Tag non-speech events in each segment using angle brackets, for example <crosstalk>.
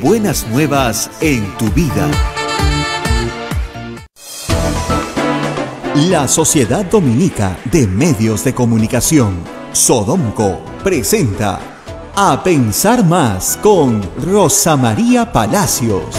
Buenas nuevas en tu vida. La Sociedad Dominica de Medios de Comunicación, Sodomco, presenta A Pensar Más con Rosa María Palacios.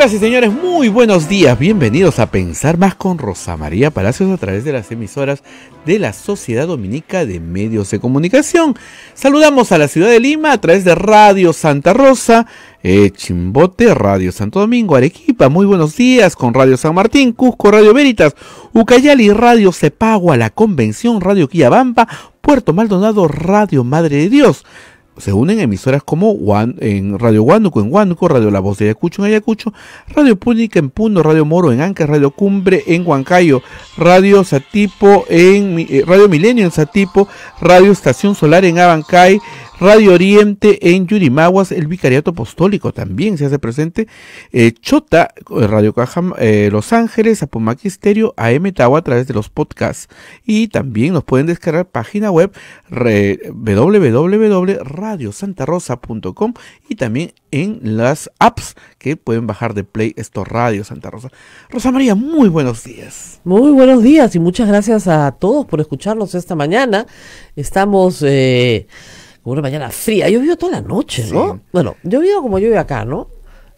Señoras y señores, muy buenos días. Bienvenidos a Pensar Más con Rosa María Palacios a través de las emisoras de la Sociedad Dominica de Medios de Comunicación. Saludamos a la ciudad de Lima a través de Radio Santa Rosa, eh, Chimbote, Radio Santo Domingo, Arequipa. Muy buenos días con Radio San Martín, Cusco, Radio Veritas, Ucayali, Radio Cepagua, La Convención, Radio Quillabamba, Puerto Maldonado, Radio Madre de Dios se unen emisoras como en Radio Guánuco en Huánuco, Radio La Voz de Ayacucho en Ayacucho, Radio Pública en Puno, Radio Moro en Anca, Radio Cumbre en Huancayo, Radio Satipo en eh, Radio Milenio en Satipo, Radio Estación Solar en Abancay, Radio Oriente en Yurimaguas, el Vicariato Apostólico también se hace presente, eh, Chota, eh, Radio Caja eh, Los Ángeles, Apumaki Estéreo, AM Tawa a través de los podcasts y también nos pueden descargar página web www.radiosantarosa.com y también en las apps que pueden bajar de Play Store Radio Santa Rosa. Rosa María, muy buenos días. Muy buenos días y muchas gracias a todos por escucharnos esta mañana. Estamos como una mañana fría. Yo Llovió toda la noche, ¿no? yo he llovió como llueve acá, ¿no?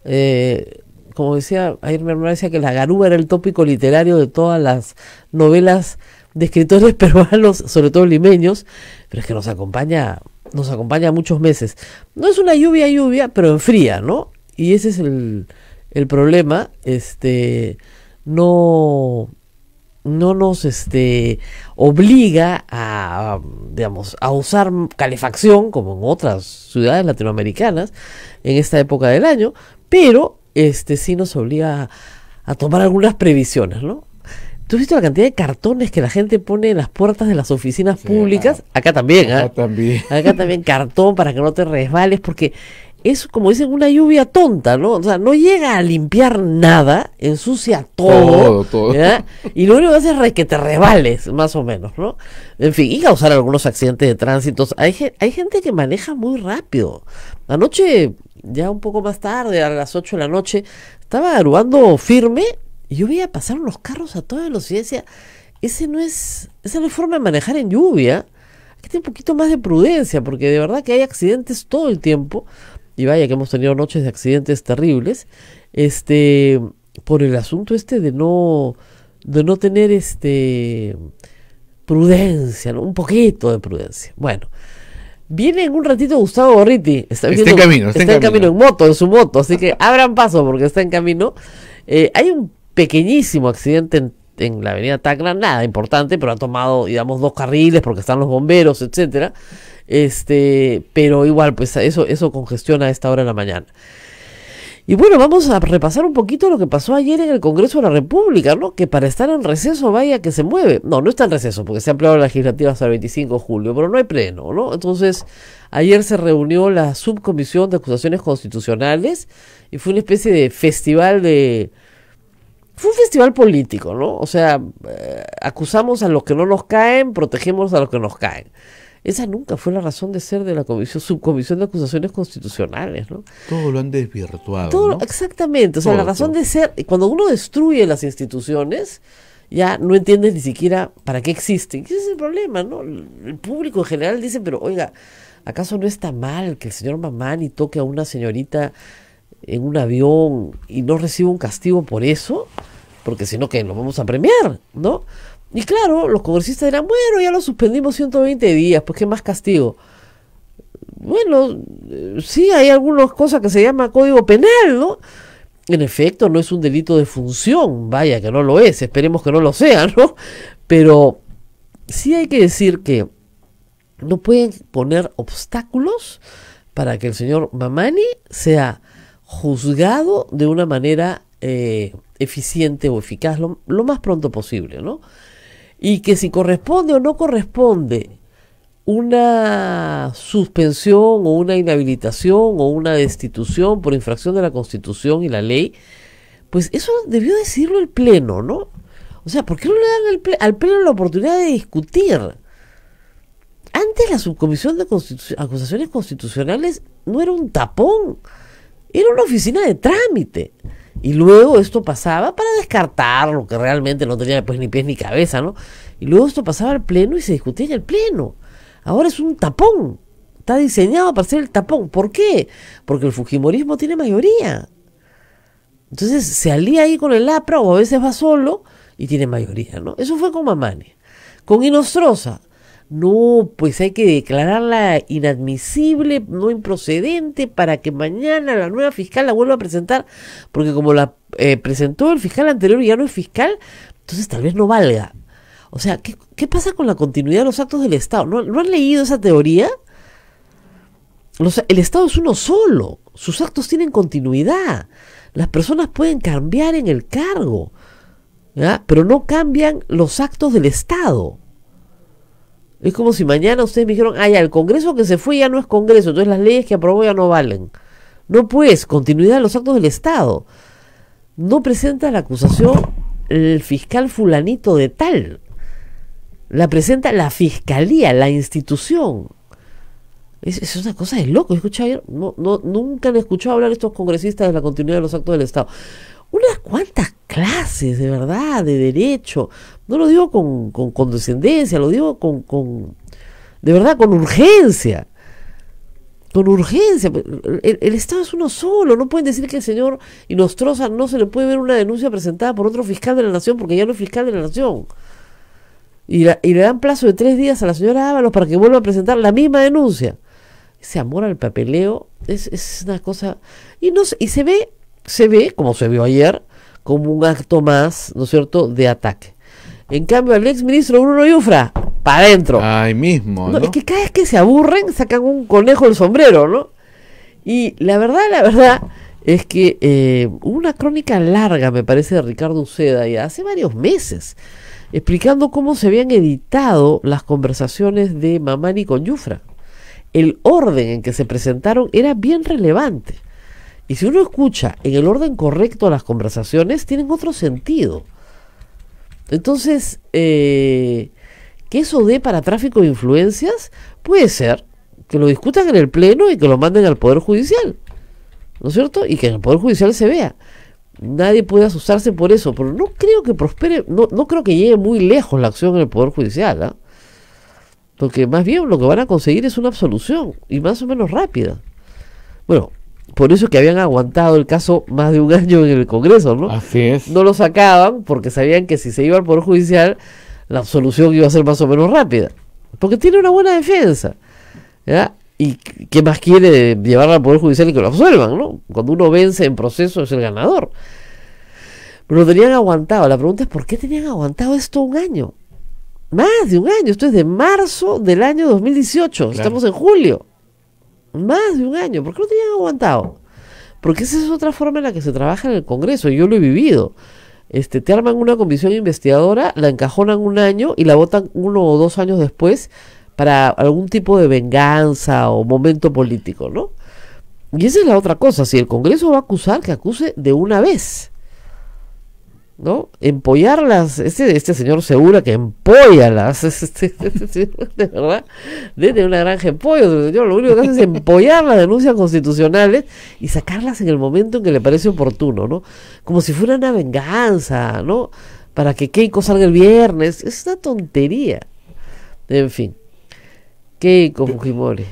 Eh, como decía, ayer mi hermana decía que la garúa era el tópico literario de todas las novelas de escritores <laughs> peruanos, sobre todo limeños, pero es que nos acompaña, nos acompaña muchos meses. No es una lluvia, lluvia, pero en fría, ¿no? Y ese es el, el problema, este, no, no nos este, obliga a, digamos, a usar calefacción como en otras ciudades latinoamericanas en esta época del año, pero este, sí nos obliga a, tomar algunas previsiones, ¿no? ¿Tú has visto la cantidad de cartones que la gente pone en las puertas de las oficinas públicas? Acá, también, también, Acá ¿ah? también. Acá también cartón para que no te resbales, porque es como dicen una lluvia tonta, ¿no? O sea, no llega a limpiar nada, ensucia todo, todo, y lo único que hace es que te rebales, más o menos, ¿no? En fin, y causar algunos accidentes de tránsito. Hay, hay gente que maneja muy rápido. Anoche, ya un poco más tarde, a las 8 de la noche, estaba arubando firme y yo veía pasar unos carros a toda velocidad y decía, ese no es, esa no es forma de manejar en lluvia. Hay que tener un poquito más de prudencia, porque de verdad que hay accidentes todo el tiempo y vaya que hemos tenido noches de accidentes terribles, este, por el asunto este de no, de no tener este, prudencia, un poquito de prudencia. Bueno, viene en un ratito Gustavo Gorriti, está, en camino, está, en camino. en moto, en su moto, así que <laughs> abran paso porque está en camino. Eh, hay un pequeñísimo accidente en la avenida Tacna, nada importante, pero ha tomado, digamos, dos carriles porque están los bomberos, etcétera. Este, pero igual, pues eso, eso congestiona a esta hora de la mañana. Y bueno, vamos a repasar un poquito lo que pasó ayer en el Congreso de la República, ¿no? Que para estar en receso, vaya que se mueve. No, no está en receso, porque se ha ampliado la legislativa hasta el 25 de julio, pero no hay pleno, ¿no? Entonces, ayer se reunió la subcomisión de acusaciones constitucionales y fue una especie de festival de... Fue un festival político, ¿no? O sea, eh, acusamos a los que no nos caen, protegemos a los que nos caen. Esa nunca fue la razón de ser de la comisión, subcomisión de acusaciones constitucionales, ¿no? Todo lo han desvirtuado. Todo, Exactamente. O sea, la razón de ser, cuando uno destruye las instituciones, ya no entiendes ni siquiera para qué existen. Ese es el problema, ¿no? El público en general dice, pero oiga, ¿acaso no está mal que el señor Mamani toque a una señorita en un avión y no reciba un castigo por eso? Porque si no, que lo vamos a premiar, ¿no? Y claro, los congresistas dirán, bueno, ya lo suspendimos 120 días, pues qué más castigo. Bueno, eh, sí hay algunas cosas que se llama código penal, ¿no? En efecto, no es un delito de función, vaya que no lo es, esperemos que no lo sea, <laughs> ¿no? Pero sí hay que decir que no pueden poner obstáculos para que el señor Mamani sea juzgado de una manera eh, eficiente o eficaz lo más pronto posible, ¿no? y que si corresponde o no corresponde una suspensión o una inhabilitación o una destitución por infracción de la Constitución y la ley, pues eso debió decirlo el Pleno, ¿no? O sea, ¿por qué no le dan al pleno, la oportunidad de discutir? Antes la subcomisión de acusaciones constitucionales no era un tapón, era una oficina de trámite. Y luego esto pasaba para descartar lo que realmente no tenía pues ni pies ni cabeza, ¿no? Y luego esto pasaba al pleno y se discutía en el pleno. Ahora es un tapón. Está diseñado para ser el tapón. ¿Por qué? Porque el Fujimorismo tiene mayoría. Entonces se alía ahí con el APRA o a veces va solo y tiene mayoría, ¿no? Eso fue con Mamani. Con Inostrosa. No, pues hay que declararla inadmisible, no improcedente, para que mañana la nueva fiscal la vuelva a presentar, porque como la eh, presentó el fiscal anterior y ya no es fiscal, entonces tal vez no valga. O sea, ¿qué, pasa con la continuidad de los actos del Estado? ¿No, han leído esa teoría? el Estado es uno solo, sus actos tienen continuidad, las personas pueden cambiar en el cargo, pero no cambian los actos del Estado. Es como si mañana ustedes me dijeron, ah, el Congreso que se fue ya no es Congreso, entonces las leyes que aprobó ya no valen. No, pues, continuidad de los actos del Estado. No presenta la acusación el fiscal fulanito de tal. La presenta la fiscalía, la institución. Es, una cosa de loco. Escucha, no, nunca han escuchado hablar estos congresistas de la continuidad de los actos del Estado unas cuantas clases, de verdad, de derecho. No lo digo con, con condescendencia, lo digo con, de verdad, con urgencia. Con urgencia. Pues, el, Estado es uno solo. No pueden decir que el señor Inostroza no se le puede ver una denuncia presentada por otro fiscal de la Nación porque ya no es fiscal de la Nación. Y, le dan plazo de tres días a la señora Ábalos para que vuelva a presentar la misma denuncia. Ese amor al papeleo es, una cosa... Y, no, y se ve se ve, como se vio ayer, como un acto más, ¿no es cierto?, de ataque. En cambio, ex exministro Bruno Yufra, para adentro. Ahí mismo. Es que cada vez que se aburren, sacan un conejo el sombrero, ¿no? Y la verdad, la verdad, es que eh, hubo una crónica larga, me parece, de Ricardo Uceda, ya hace varios meses, explicando cómo se habían editado las conversaciones de Mamani con Yufra. El orden en que se presentaron era bien relevante. Y si uno escucha en el orden correcto las conversaciones, tienen otro sentido. Entonces, eh, que eso dé para tráfico de influencias, puede ser que lo discutan en el Pleno y que lo manden al Poder Judicial. ¿No es cierto? Y que en el Poder Judicial se vea. Nadie puede asustarse por eso, pero no creo que prospere, no, creo que llegue muy lejos la acción en el Poder Judicial. ¿ah? Porque más bien lo que van a conseguir es una absolución y más o menos rápida. Bueno, por eso es que habían aguantado el caso más de un <laughs> año en el Congreso, ¿no? Así es. No lo sacaban porque sabían que si se iba al Poder Judicial, la absolución iba a ser más o menos rápida. Porque tiene una buena defensa. ¿ya? ¿Y qué más quiere llevarla al Poder Judicial y que lo absuelvan, ¿no? Cuando uno vence en proceso es el ganador. Pero lo tenían aguantado. La pregunta es: ¿por qué tenían aguantado esto un año? Más de un año. Esto es de marzo del año 2018. Estamos en julio. Más de un año. ¿Por qué no tenían aguantado? Porque esa es otra forma en la que se trabaja en el Congreso. Yo lo he vivido. Este, te arman una comisión investigadora, la encajonan un año y la votan uno o dos años después para algún tipo de venganza o momento político, ¿no? Y esa es la otra cosa. Si el Congreso va a acusar, que acuse de una vez. ¿no? Empollarlas, este, este señor Segura que empollalas <laughs> este, este, este de verdad, desde una granja de pollos, lo único que hace es empollar las denuncias constitucionales ¿eh? y sacarlas en el momento en que le parece oportuno, ¿no? Como si fuera una venganza, ¿no? Para que Keiko salga el viernes, es una tontería. En fin, Keiko Fujimori.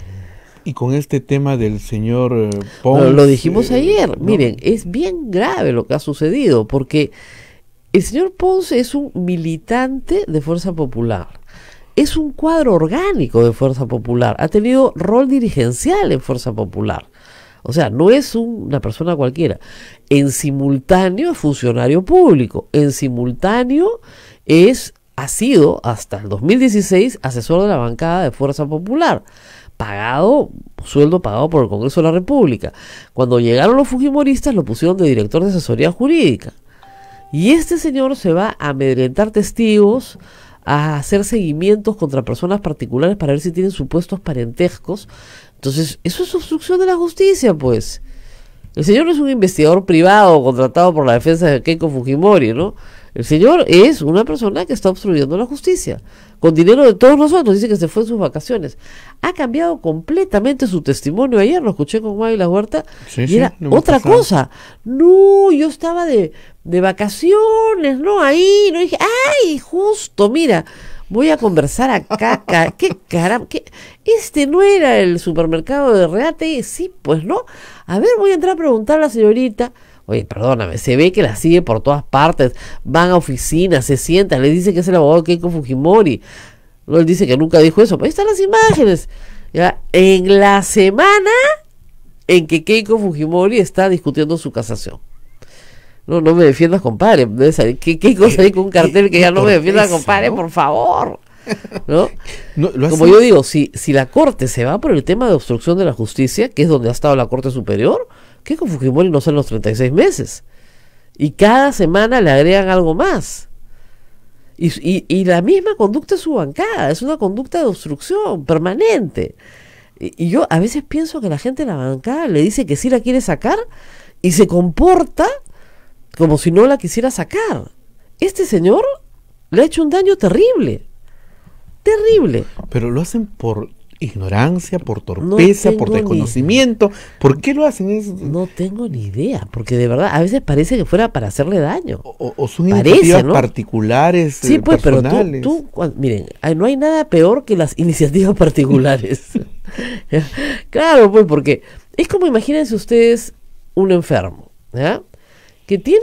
Y con este tema del señor eh, lo dijimos eh, ayer, miren, es bien grave lo que ha sucedido, porque el señor Ponce es un militante de Fuerza Popular. Es un cuadro orgánico de Fuerza Popular. Ha tenido rol dirigencial en Fuerza Popular. O sea, no es una persona cualquiera. En simultáneo es funcionario público. En simultáneo es, ha sido hasta el 2016 asesor de la bancada de Fuerza Popular pagado, sueldo pagado por el Congreso de la República. Cuando llegaron los Fujimoristas lo pusieron de director de asesoría jurídica. Y este señor se va a amedrentar testigos, a hacer seguimientos contra personas particulares para ver si tienen supuestos parentescos. Entonces, eso es obstrucción de la justicia, pues. El señor es un investigador privado contratado por la defensa de Keiko Fujimori, ¿no? El señor es una persona que está obstruyendo la justicia. Con dinero de todos nosotros, dice que se fue en sus vacaciones. Ha cambiado completamente su testimonio. Ayer lo escuché con Mavi La Huerta y era otra cosa. No, yo estaba de, de vacaciones, ¿no? Ahí, no dije, ¡ay! Justo, mira, voy a conversar acá. acá. <laughs> ¡Qué caramba! Qué? Este no era el supermercado de Reate. Sí, pues no. A ver, voy a entrar a preguntar a la señorita. Oye, perdóname, se ve que la sigue por todas partes, van a oficinas, se sientan, le dice que es el abogado Keiko Fujimori. No, él dice que nunca dijo eso, pero ahí están las imágenes. ¿ya? En la semana en que Keiko Fujimori está discutiendo su casación. No, no me defiendas, compadre. ¿Qué, cosa hay con un eh, cartel que ya no me defiendas, compadre? Por favor. ¿No? <laughs> no Como yo digo, si, si la Corte se va por el tema de obstrucción de la justicia, que es donde ha estado la Corte Superior, ¿Qué con Fujimori no son los 36 meses. Y cada semana le agregan algo más. Y, la misma conducta es su bancada, es una conducta de obstrucción permanente. Y, yo a veces pienso que la gente de la bancada le dice que sí la quiere sacar y se comporta como si no la quisiera sacar. Este señor le ha hecho un daño terrible. Terrible. Pero lo hacen por ignorancia, por torpeza, por desconocimiento. ¿Por qué lo hacen? No tengo ni idea, porque de verdad a veces parece que fuera para hacerle daño. O, son iniciativas ¿no? particulares. Sí, eh, pues, pero tú, miren, no hay nada peor que las iniciativas <laughs> particulares. <laughs> claro, pues porque es como imagínense ustedes un enfermo, ¿ya? que tiene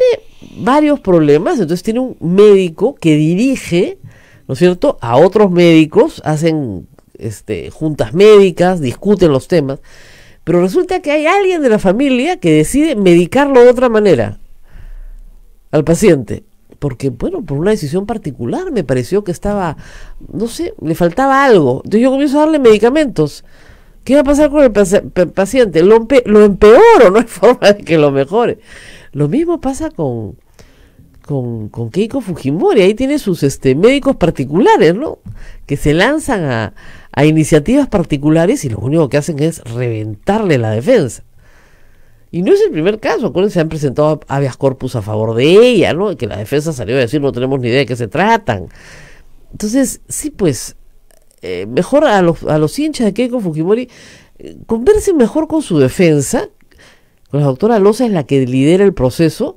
varios problemas, entonces tiene un médico que dirige, ¿no es cierto?, a otros médicos, hacen este, juntas médicas, discuten los temas, pero resulta que hay alguien de la familia que decide medicarlo de otra manera al paciente. Porque, bueno, por una decisión particular me pareció que estaba, no sé, le faltaba algo. Entonces yo comienzo a darle medicamentos. ¿Qué va a pasar con el paciente? Lo, lo empeoro, <laughs> no hay forma de que lo mejore. Lo mismo pasa con, con, Keiko Fujimori. Ahí tiene sus este, médicos particulares, ¿no? Que se lanzan a, a iniciativas particulares y lo único que hacen es reventarle la defensa. Y no es el primer caso, acuérdense, han presentado habeas corpus a favor de ella, ¿no? Que la defensa salió a decir no tenemos ni idea de qué se tratan. Entonces, sí, pues, eh, mejor a los, a los hinchas de Keiko Fujimori, eh, conversen mejor con su defensa, con la doctora Loza es la que lidera el proceso,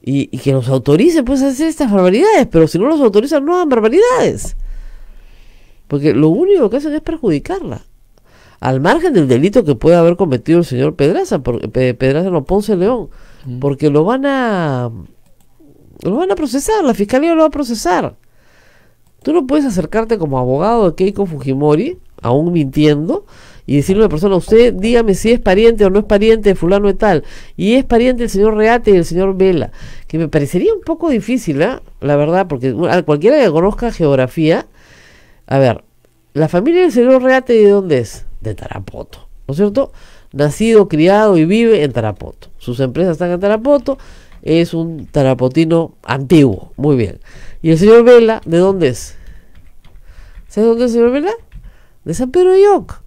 y, que nos autorice pues a hacer estas barbaridades, pero si no los autorizan no hagan barbaridades. Porque lo único que hacen es perjudicarla. Al margen del delito que pueda haber cometido el señor Pedraza, porque, eh, Pedraza no Ponce León, mm. porque lo van a lo van a procesar, la fiscalía lo va a procesar. Tú no puedes acercarte como abogado de Keiko Fujimori, aún mintiendo, y decirle a una persona, usted dígame si es pariente o no es pariente de fulano y tal, y es pariente del señor Reate y del señor Vela, que me parecería un poco difícil, ¿eh? la verdad, porque a cualquiera que conozca geografía a ver, la familia del señor reate de dónde es? De Tarapoto, ¿no es cierto? Nacido, criado y vive en Tarapoto. Sus empresas están en Tarapoto, es un tarapotino antiguo, muy bien. ¿Y el señor Vela de dónde es? ¿Sabes dónde es el señor Vela? De San Pedro de Yoc.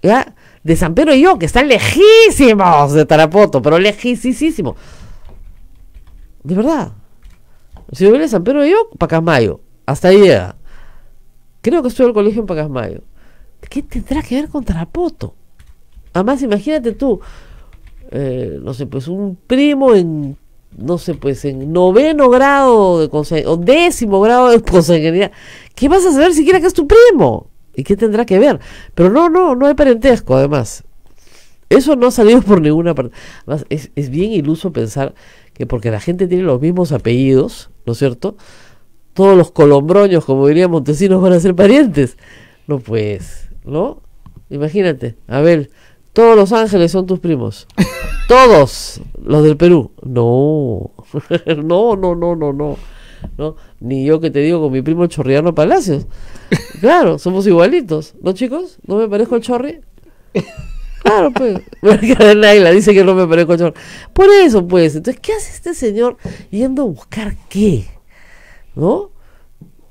¿Ya? De San Pedro de Yoc, están lejísimos de Tarapoto, pero lejísimos. De verdad. El señor Vela de San Pedro de Yoc, Pacamayo. Hasta ahí llega creo que estuve en el colegio en Pacasmayo. ¿Qué tendrá que ver con Tarapoto? Además, imagínate tú, eh, no sé, pues un primo en, no sé, pues en noveno grado de consejería, o décimo grado de <laughs> consejería, ¿qué vas a saber siquiera que es tu primo? ¿Y qué tendrá que ver? Pero no, no, no hay parentesco, además. Eso no ha salido por ninguna parte. Además, es, es bien iluso pensar que porque la gente tiene los mismos apellidos, ¿no es cierto? todos los colombroños, como diría Montesinos, van a ser parientes. No, pues, ¿no? Imagínate, Abel, todos los ángeles son tus primos. <laughs> todos los del Perú. <laughs> No, no, no, no, no, no. Ni yo que te digo con mi primo Chorriano Palacios. <laughs> Claro, somos igualitos, ¿no, chicos? ¿No me parezco al Chorri? Claro, pues. Naila dice que no me parezco al Chorri. Por eso, pues. Entonces, ¿qué hace este señor yendo a buscar qué? ¿no?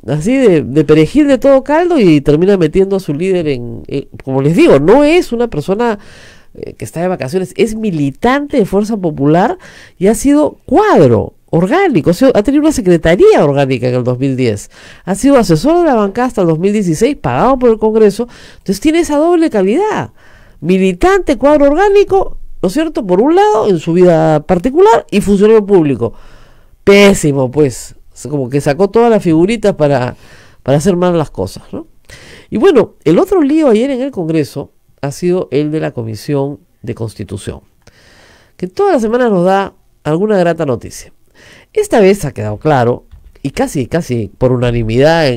Así de, de perejil de todo caldo y termina metiendo a su líder en, como les digo, no es una persona eh, que está de vacaciones, es militante de Fuerza Popular y ha sido cuadro orgánico, ha tenido una secretaría orgánica en el 2010, ha sido asesor de la banca hasta el 2016, pagado por el Congreso, entonces tiene esa doble calidad, militante, cuadro orgánico, ¿no es cierto? Por un lado, en su vida particular y funcionario público. Pésimo, pues, como que sacó todas las figuritas para, para hacer mal las cosas, ¿no? Y bueno, el otro lío ayer en el Congreso ha sido el de la Comisión de Constitución, que todas las semanas nos da alguna grata noticia. Esta vez ha quedado claro, y casi, casi por unanimidad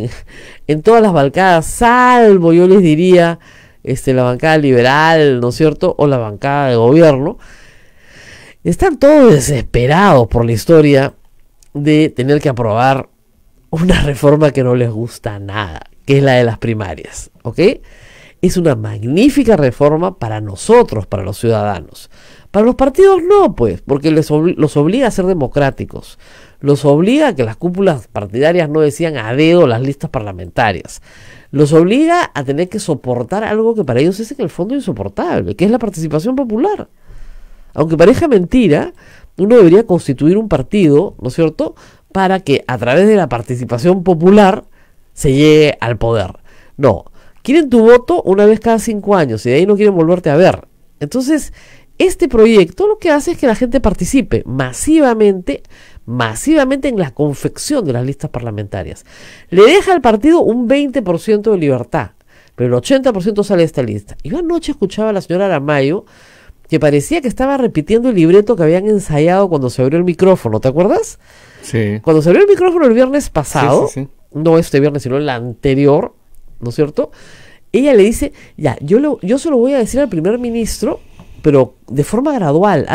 en, todas las bancadas, salvo yo les diría este, la bancada liberal, ¿no es cierto?, o la bancada de gobierno, están todos desesperados por la historia de tener que aprobar una reforma que no les gusta nada, que es la de las primarias, ¿ok? Es una magnífica reforma para nosotros, para los ciudadanos. Para los partidos no, pues, porque les los obliga a ser democráticos. Los obliga a que las cúpulas partidarias no decían a dedo las listas parlamentarias. Los obliga a tener que soportar algo que para ellos es en el fondo insoportable, que es la participación popular. Aunque parezca mentira, uno debería constituir un partido, ¿no es cierto?, para que a través de la participación popular se llegue al poder. No, quieren tu voto una vez cada cinco años y de ahí no quieren volverte a ver. Entonces, este proyecto lo que hace es que la gente participe masivamente, masivamente en la confección de las listas parlamentarias. Le deja al partido un 20% de libertad, pero el 80% sale de esta lista. Y yo anoche escuchaba a la señora Aramayo que parecía que estaba repitiendo el libreto que habían ensayado cuando se abrió el micrófono, ¿te acuerdas? Sí. Cuando se abrió el micrófono el viernes pasado, no este viernes, sino el anterior, ¿no es cierto? Ella le dice, ya, yo, lo, yo se lo voy a decir al primer ministro, pero de forma gradual,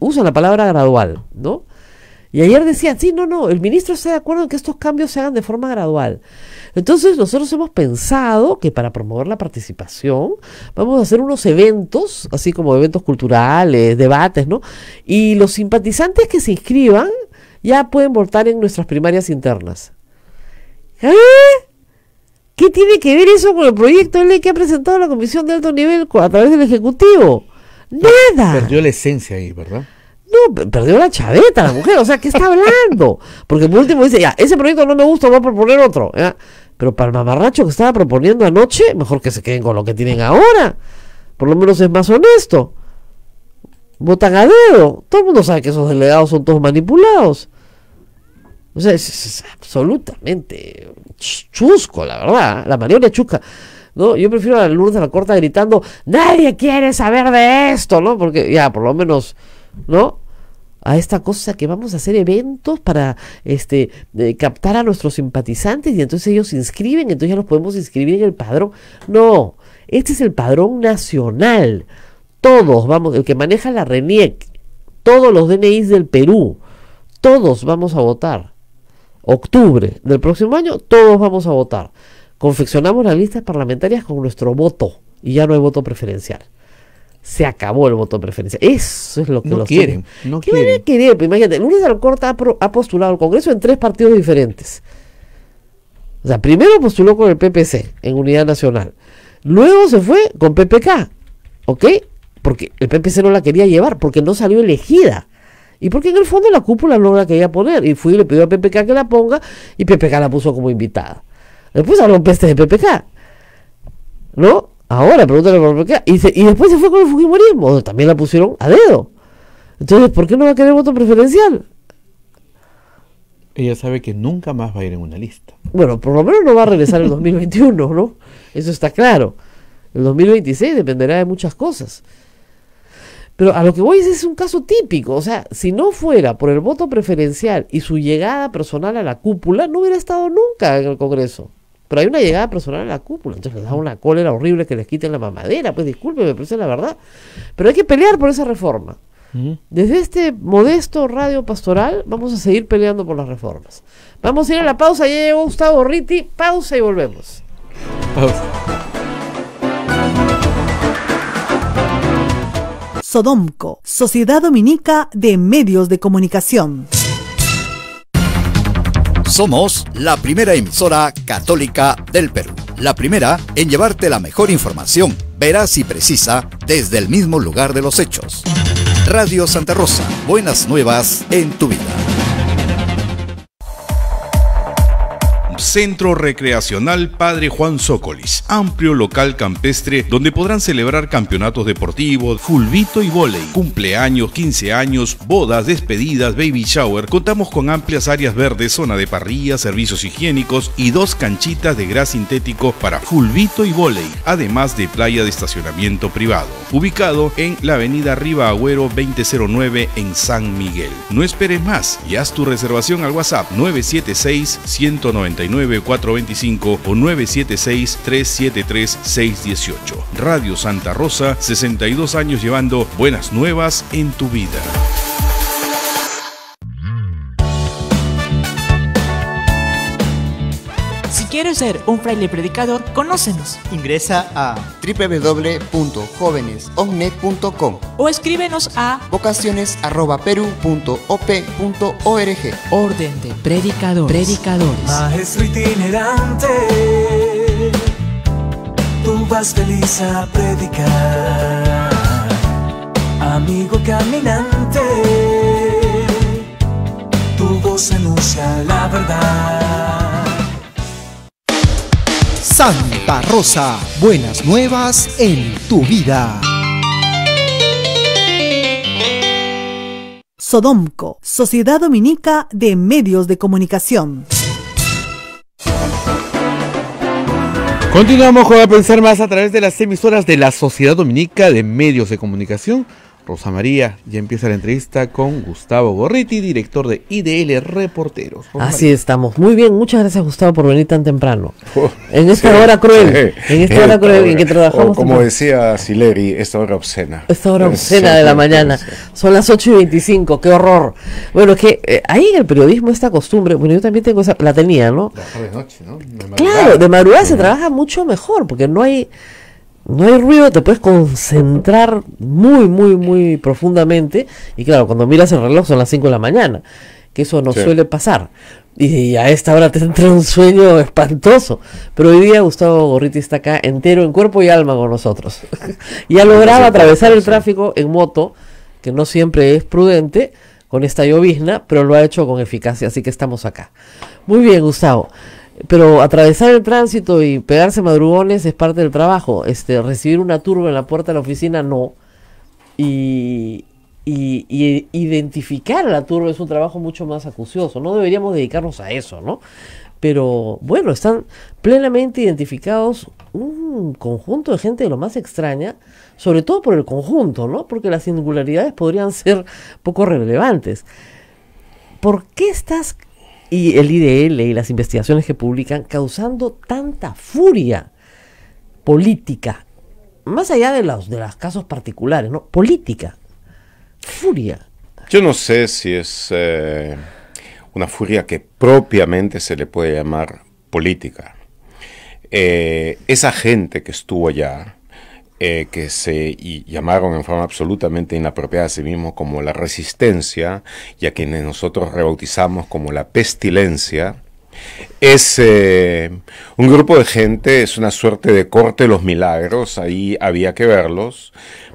usa la palabra gradual, ¿no? Y ayer decían, sí, no, no, el ministro está de acuerdo en que estos cambios se hagan de forma gradual. Entonces nosotros hemos pensado que para promover la participación vamos a hacer unos eventos, así como eventos culturales, debates, ¿no? Y los simpatizantes que se inscriban ya pueden votar en nuestras primarias internas. ¿Eh? ¿Qué tiene que ver eso con el proyecto de ley que ha presentado la Comisión de Alto Nivel a través del Ejecutivo? Nada. Perdió la esencia ahí, ¿verdad? No, perdió la chaveta la mujer, o sea, ¿qué está hablando? Porque por último dice, ya, ese proyecto no me gusta, voy a proponer otro. Pero para el mamarracho que estaba proponiendo anoche, mejor que se queden con lo que tienen ahora. Por lo menos es más honesto. Botan a dedo. Todo el mundo sabe que esos delegados son todos manipulados. O sea, es, absolutamente chusco, la verdad. ¿eh? La mayoría chusca. ¿no? Yo prefiero a la Lourdes de la corta gritando, nadie quiere saber de esto, ¿no? Porque ya, por lo menos ¿no? a esta cosa que vamos a hacer eventos para este captar a nuestros simpatizantes y entonces ellos se inscriben, entonces ya los podemos inscribir en el padrón. No, este es el padrón nacional. Todos vamos, el que maneja la RENIEC, todos los DNIs del Perú, todos vamos a votar. Octubre del próximo año, todos vamos a votar. Confeccionamos las listas parlamentarias con nuestro voto y ya no hay voto preferencial se acabó el voto de preferencia. Eso es lo que no quieren. ¿Qué querer? Pues imagínate, Lourdes Alcorta ha, postulado al Congreso en tres partidos diferentes. O sea, primero postuló con el PPC en Unidad Nacional. Luego se fue con PPK. ¿Ok? Porque el PPC no la quería llevar, porque no salió elegida. Y porque en el fondo la cúpula no la quería poner. Y fui y le pidió a PPK que la ponga y PPK la puso como invitada. Después habló pestes de PPK. ¿No? Ahora pregúntale por qué. Y, y después se fue con el Fujimorismo, también la pusieron a dedo. Entonces, ¿por qué no va a querer voto preferencial? Ella sabe que nunca más va a ir en una lista. Bueno, por lo menos no va a regresar el 2021, ¿no? Eso está claro. El 2026 dependerá de muchas cosas. Pero a lo que voy es, es un caso típico. O sea, si no fuera por el voto preferencial y su llegada personal a la cúpula, no hubiera estado nunca en el Congreso. Pero hay una llegada personal a la cúpula, entonces les da una cólera horrible que les quiten la mamadera, pues discúlpeme, pero esa es la verdad. Pero hay que pelear por esa reforma. Desde este modesto radio pastoral vamos a seguir peleando por las reformas. Vamos a ir a la pausa, ya llegó Gustavo Ritti, pausa y volvemos. Pausa. Sodomco, Sociedad Dominica de Medios de Comunicación. Somos la primera emisora católica del Perú. La primera en llevarte la mejor información, veraz y precisa, desde el mismo lugar de los hechos. Radio Santa Rosa, buenas nuevas en tu vida. Centro Recreacional Padre Juan Zócolis, amplio local campestre donde podrán celebrar campeonatos deportivos, fulbito y volei cumpleaños, 15 años, bodas, despedidas, baby shower. Contamos con amplias áreas verdes, zona de parrilla, servicios higiénicos y dos canchitas de gras sintético para fulbito y volei, además de playa de estacionamiento privado. Ubicado en la avenida Riva Agüero 2009 en San Miguel. No esperes más y haz tu reservación al WhatsApp 976 199 9425 o 976-373-618. Radio Santa Rosa, 62 años llevando buenas nuevas en tu vida. ¿Quieres ser un fraile predicador? Conócenos. Ingresa a www.jovenesomne.com o escríbenos a vocaciones.peru.op.org. Orden de predicador. predicadores. Maestro itinerante, tú vas feliz a predicar. Amigo caminante, tu voz anuncia la verdad. Santa Rosa, buenas nuevas en tu vida. Sodomco, Sociedad Dominica de Medios de Comunicación. Continuamos con a pensar más a través de las emisoras de la Sociedad Dominica de Medios de Comunicación Rosa María. Ya empieza la entrevista con Gustavo Gorriti, director de IDL Reporteros. Así estamos. Muy bien, muchas gracias Gustavo por venir tan temprano. Oh, en esta hora cruel, en esta hora cruel en que trabajamos. como decía Sileri, esta hora obscena. Esta hora obscena de la mañana. Son las 8 y 25, qué horror. Bueno, es que eh, ahí en el periodismo esta costumbre, bueno, yo también tengo esa, la tenía, ¿no? De noche, ¿no? claro, de madrugada se trabaja mucho mejor, porque no hay no hay ruido, te puedes concentrar muy, muy, muy profundamente. Y claro, cuando miras el reloj son las 5 de la mañana, que eso no suele pasar. Y a esta hora te <laughs> entra un sueño espantoso. Pero hoy día Gustavo Gorriti está acá entero, en cuerpo y alma con nosotros. <laughs> Y ha logrado atravesar el tráfico en moto, que no siempre es prudente, con esta llovizna, pero lo ha hecho con eficacia, así que estamos acá. Muy bien, Gustavo. Pero atravesar el tránsito y pegarse madrugones es parte del trabajo. Este, recibir una turba en la puerta de la oficina, no. Y, y, y, identificar a la turba es un trabajo mucho más acucioso. No deberíamos dedicarnos a eso, ¿no? Pero bueno, están plenamente identificados un conjunto de gente de lo más extraña, sobre todo por el conjunto, ¿no? Porque las singularidades podrían ser poco relevantes. ¿Por qué estás y el IDL y las investigaciones que publican, causando tanta furia política, más allá de los, de los casos particulares, ¿no? Política, furia. Yo no sé si es eh, una furia que propiamente se le puede llamar política. Eh, esa gente que estuvo allá, eh, que se llamaron en forma absolutamente inapropiada a sí mismos como la resistencia y a quienes nosotros rebautizamos como la pestilencia, es eh, un grupo de gente, es una suerte de corte de los milagros, ahí había que verlos,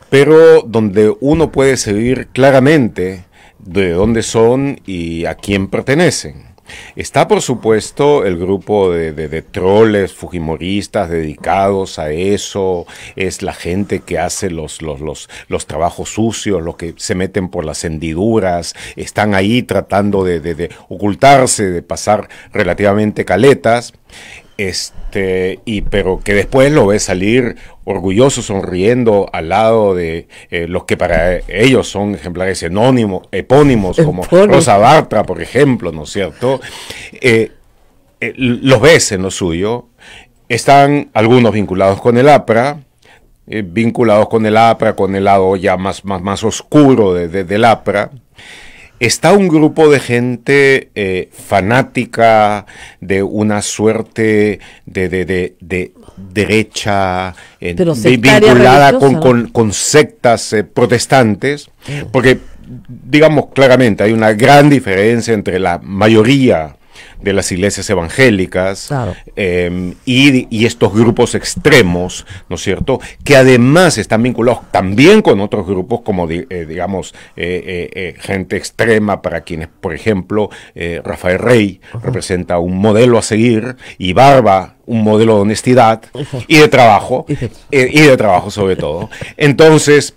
pero donde uno puede seguir claramente de dónde son y a quién pertenecen. Está, por supuesto, el grupo de, troles fujimoristas dedicados a eso. Es la gente que hace los, los, los, trabajos sucios, los que se meten por las hendiduras, están ahí tratando de ocultarse, de pasar relativamente caletas. Este, y pero que después lo ves salir orgulloso, sonriendo al lado de eh, los que para ellos son ejemplares anónimos, epónimos, como Rosa Bartra, por ejemplo, ¿no es cierto? Eh, eh, los ves en lo suyo. Están algunos vinculados con el APRA, vinculados con el APRA, con el lado ya más, más, más oscuro de, del APRA está un grupo de gente eh, fanática de una suerte de, derecha eh, vinculada con, con, sectas eh, protestantes, mm. porque digamos claramente hay una gran diferencia entre la mayoría de las iglesias evangélicas em, y, estos grupos extremos, ¿no es cierto?, que además están vinculados también con otros grupos como, eh, digamos, eh, eh, gente extrema para quienes, por ejemplo, Rafael Rey representa un modelo a seguir y Barba un modelo de honestidad y de trabajo, y de trabajo sobre todo. Entonces,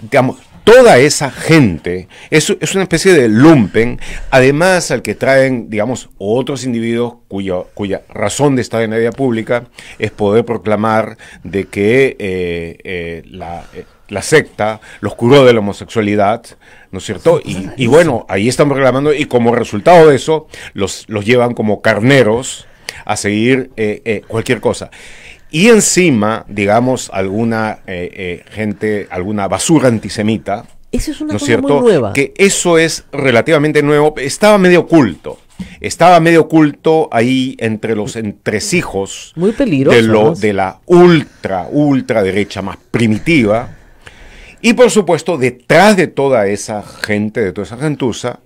digamos, toda esa gente es, es, una especie de lumpen, además al que traen, digamos, otros individuos cuya razón de estar en la vida pública es poder proclamar de que eh, eh, eh, la, secta los curó de la homosexualidad, ¿no es cierto? Y, bueno, ahí están proclamando y como resultado de eso los, los llevan como carneros a seguir cualquier cosa y encima, digamos, alguna eh, eh, gente, alguna basura antisemita. Eso es una cosa cierto? muy nueva. Que eso es relativamente nuevo, estaba medio oculto. Estaba medio oculto ahí entre los entresijos muy peligroso, de, lo, de la ultra, ultra derecha más primitiva. Y por supuesto, detrás de toda esa gente, de toda esa gentuza,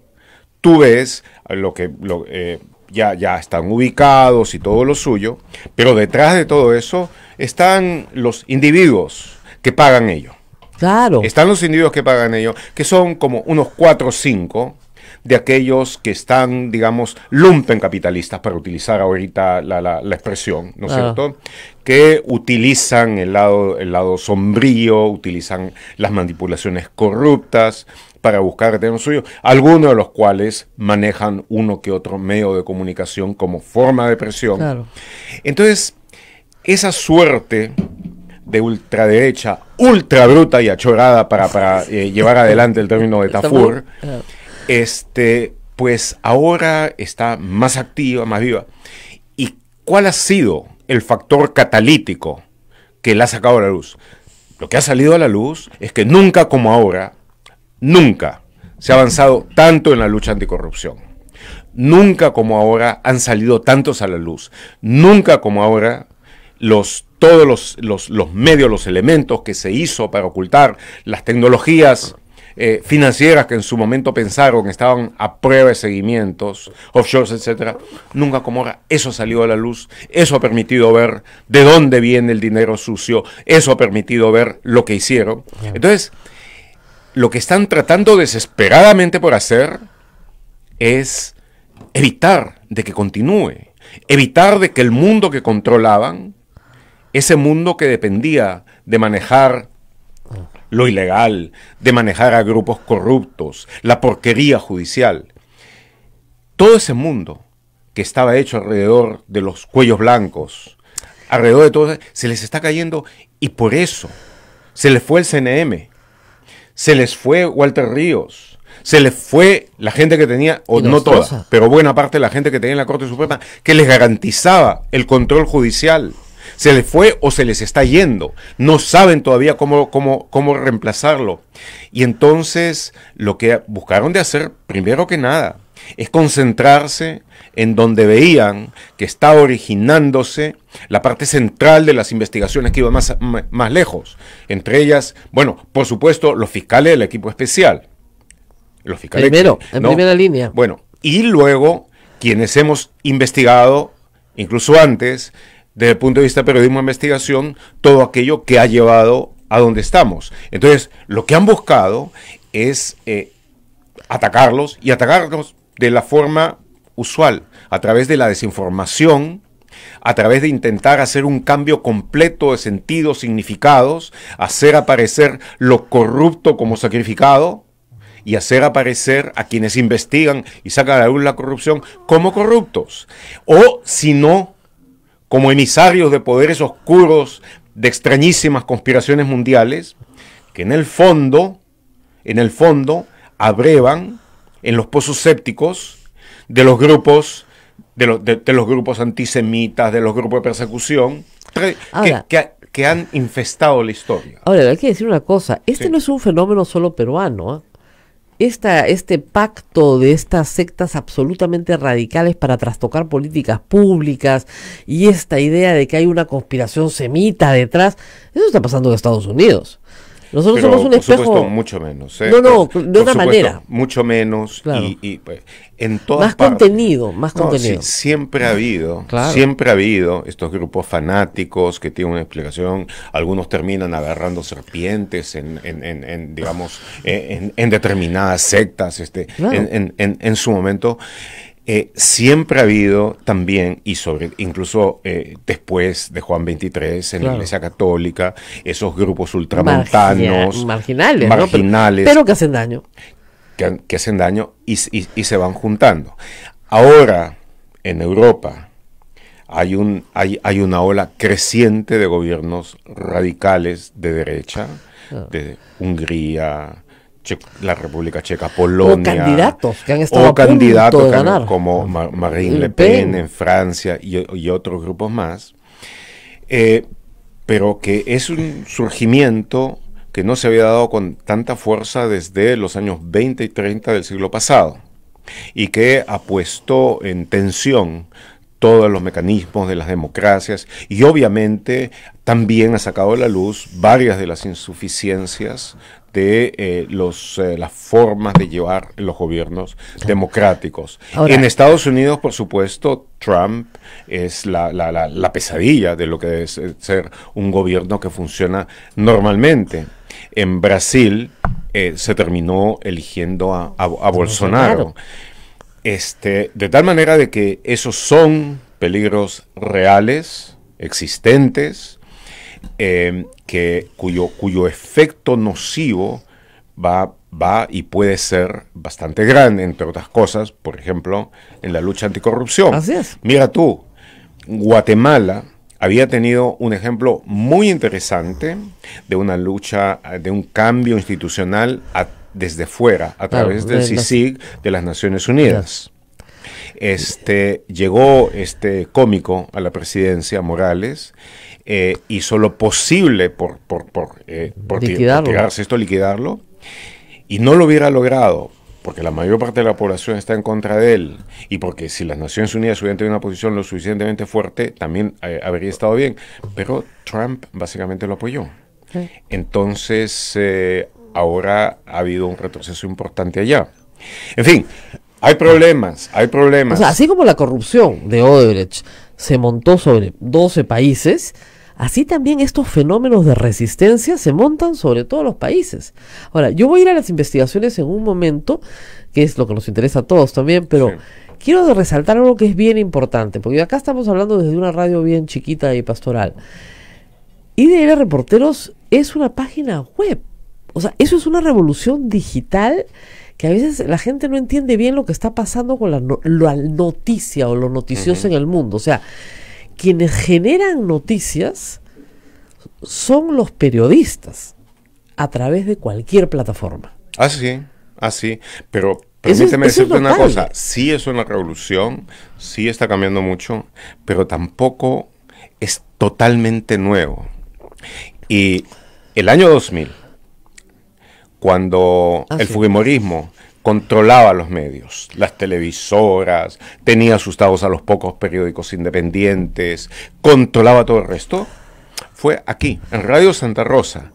tú ves lo que lo, eh, ya, ya están ubicados y todo lo suyo, pero detrás de todo eso están los individuos que pagan ello. Claro. Están los individuos que pagan ello, que son como unos cuatro o cinco de aquellos que están, digamos, lumpen capitalistas, para utilizar ahorita la, la, expresión, ¿no es ah. cierto? Que utilizan el lado, el lado sombrío, utilizan las manipulaciones corruptas, para buscar un suyo, algunos de los cuales manejan uno que otro medio de comunicación como forma de presión. Entonces, esa suerte de ultraderecha, ultra bruta y achorada para, eh, llevar adelante el término de Tafur, eh, este, pues ahora está más activa, más viva. ¿Y cuál ha sido el factor catalítico que la ha sacado a la luz? Lo que ha salido a la luz es que nunca como ahora, nunca se ha avanzado tanto en la lucha anticorrupción. Nunca como ahora han salido tantos a la luz. Nunca como ahora los, todos los, los, medios, los elementos que se hizo para ocultar las tecnologías eh, financieras que en su momento pensaron estaban a prueba de seguimientos, offshores, etcétera, nunca como ahora eso salió a la luz, eso ha permitido ver de dónde viene el dinero sucio, eso ha permitido ver lo que hicieron. Entonces, lo que están tratando desesperadamente por hacer es evitar de que continúe, evitar de que el mundo que controlaban, ese mundo que dependía de manejar lo ilegal, de manejar a grupos corruptos, la porquería judicial. Todo ese mundo que estaba hecho alrededor de los cuellos blancos, alrededor de todo, se les está cayendo y por eso se les fue el CNM, se les fue Walter Ríos, se les fue la gente que tenía, o no toda, pero buena parte de la gente que tenía en la Corte Suprema, que les garantizaba el control judicial se les fue o se les está yendo. No saben todavía cómo, cómo, reemplazarlo. Y entonces lo que buscaron de hacer, primero que nada, es concentrarse en donde veían que está originándose la parte central de las investigaciones que iban más, más lejos. Entre ellas, bueno, por supuesto, los fiscales del equipo especial. Los fiscales. Primero, en primera línea. Bueno, y luego quienes hemos investigado, incluso antes, desde el punto de vista periodismo de investigación, todo aquello que ha llevado a donde estamos. Entonces, lo que han buscado es eh, atacarlos y atacarlos de la forma usual, a través de la desinformación, a través de intentar hacer un cambio completo de sentidos, significados, hacer aparecer lo corrupto como sacrificado y hacer aparecer a quienes investigan y sacan a la luz la corrupción como corruptos. O si no, como emisarios de poderes oscuros, de extrañísimas conspiraciones mundiales, que en el fondo, en el fondo, abrevan en los pozos sépticos de los grupos, de, de, los grupos antisemitas, de los grupos de persecución, que, han infestado la historia. Ahora, hay que decir una cosa, este no es un fenómeno solo peruano. ¿eh? esta, este pacto de estas sectas absolutamente radicales para trastocar políticas públicas y esta idea de que hay una conspiración semita detrás, eso está pasando en Estados Unidos. Nosotros somos un por Supuesto, mucho menos. ¿eh? No, no, de otra manera. Mucho menos. Y, pues, en Más contenido, más contenido. siempre ha habido, siempre ha habido estos grupos fanáticos que tienen una explicación. Algunos terminan agarrando serpientes en, digamos, en, determinadas sectas, este, en, en su momento. Eh, siempre ha habido también, y sobre incluso eh, después de Juan 23, en la Iglesia Católica, esos grupos ultramontanos. marginales. Marginales. Pero, que hacen daño. Que, hacen daño y, y, se van juntando. Ahora, en Europa, hay, un, hay, hay una ola creciente de gobiernos radicales de derecha, ah. de Hungría, la República Checa, Polonia. O candidatos que han estado como Marine Le Pen, en Francia y, otros grupos más. Eh, pero que es un surgimiento que no se había dado con tanta fuerza desde los años 20 y 30 del siglo pasado y que ha puesto en tensión todos los mecanismos de las democracias y obviamente también ha sacado a la luz varias de las insuficiencias de eh, los, eh, las formas de llevar los gobiernos democráticos. en Estados Unidos, por supuesto, Trump es la, la, pesadilla de lo que es ser un gobierno que funciona normalmente. En Brasil eh, se terminó eligiendo a, Bolsonaro. Este, de tal manera de que esos son peligros reales, existentes, Em, que, cuyo, cuyo efecto nocivo va, va y puede ser bastante grande, entre otras cosas, por ejemplo, en la lucha anticorrupción. Así es. Mira tú, Guatemala había tenido un ejemplo muy interesante de una lucha, de un cambio institucional desde fuera, a través del CICIG de las Naciones Unidas. Este, llegó este cómico a la presidencia, Morales, eh, hizo lo posible por, por, por, eh, liquidarlo. esto, liquidarlo, y no lo hubiera logrado porque la mayor parte de la población está en contra de él y porque si las Naciones Unidas hubieran tenido una posición lo suficientemente fuerte, también eh, habría estado bien. Pero Trump básicamente lo apoyó. Entonces, eh, ahora ha habido un retroceso importante allá. En fin, hay problemas, hay problemas. así como la corrupción de Odebrecht se montó sobre 12 países, Así también estos fenómenos de resistencia se montan sobre todos los países. Ahora, yo voy a ir a las investigaciones en un momento, que es lo que nos interesa a todos también, pero quiero resaltar algo que es bien importante, porque acá estamos hablando desde una radio bien chiquita y pastoral. IDL Reporteros es una página web. O sea, eso es una revolución digital que a veces la gente no entiende bien lo que está pasando con la, noticia o lo noticioso en el mundo. O sea, quienes generan noticias son los periodistas a través de cualquier plataforma. Así, ah, así, ah, pero permíteme decirte una cosa, sí es una revolución, sí está cambiando mucho, pero tampoco es totalmente nuevo. Y el año 2000, cuando ah, el fujimorismo controlaba los medios, las televisoras, tenía asustados a los pocos periódicos independientes, controlaba todo el resto, fue aquí, en Radio Santa Rosa,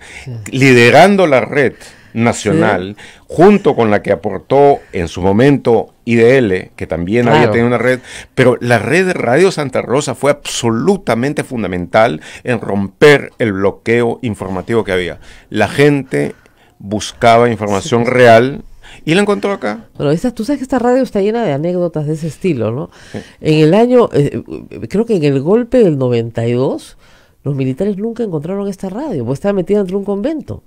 liderando la red nacional, junto con la que aportó en su momento IDL, que también había tenido una red, pero la red de Radio Santa Rosa fue absolutamente fundamental en romper el bloqueo informativo que había. La gente buscaba información real y la encontró acá. Bueno, tú sabes que esta radio está llena de anécdotas de ese estilo, ¿no? En el año, eh, creo que en el golpe del 92, los militares nunca encontraron esta radio, porque estaba metida dentro de un convento.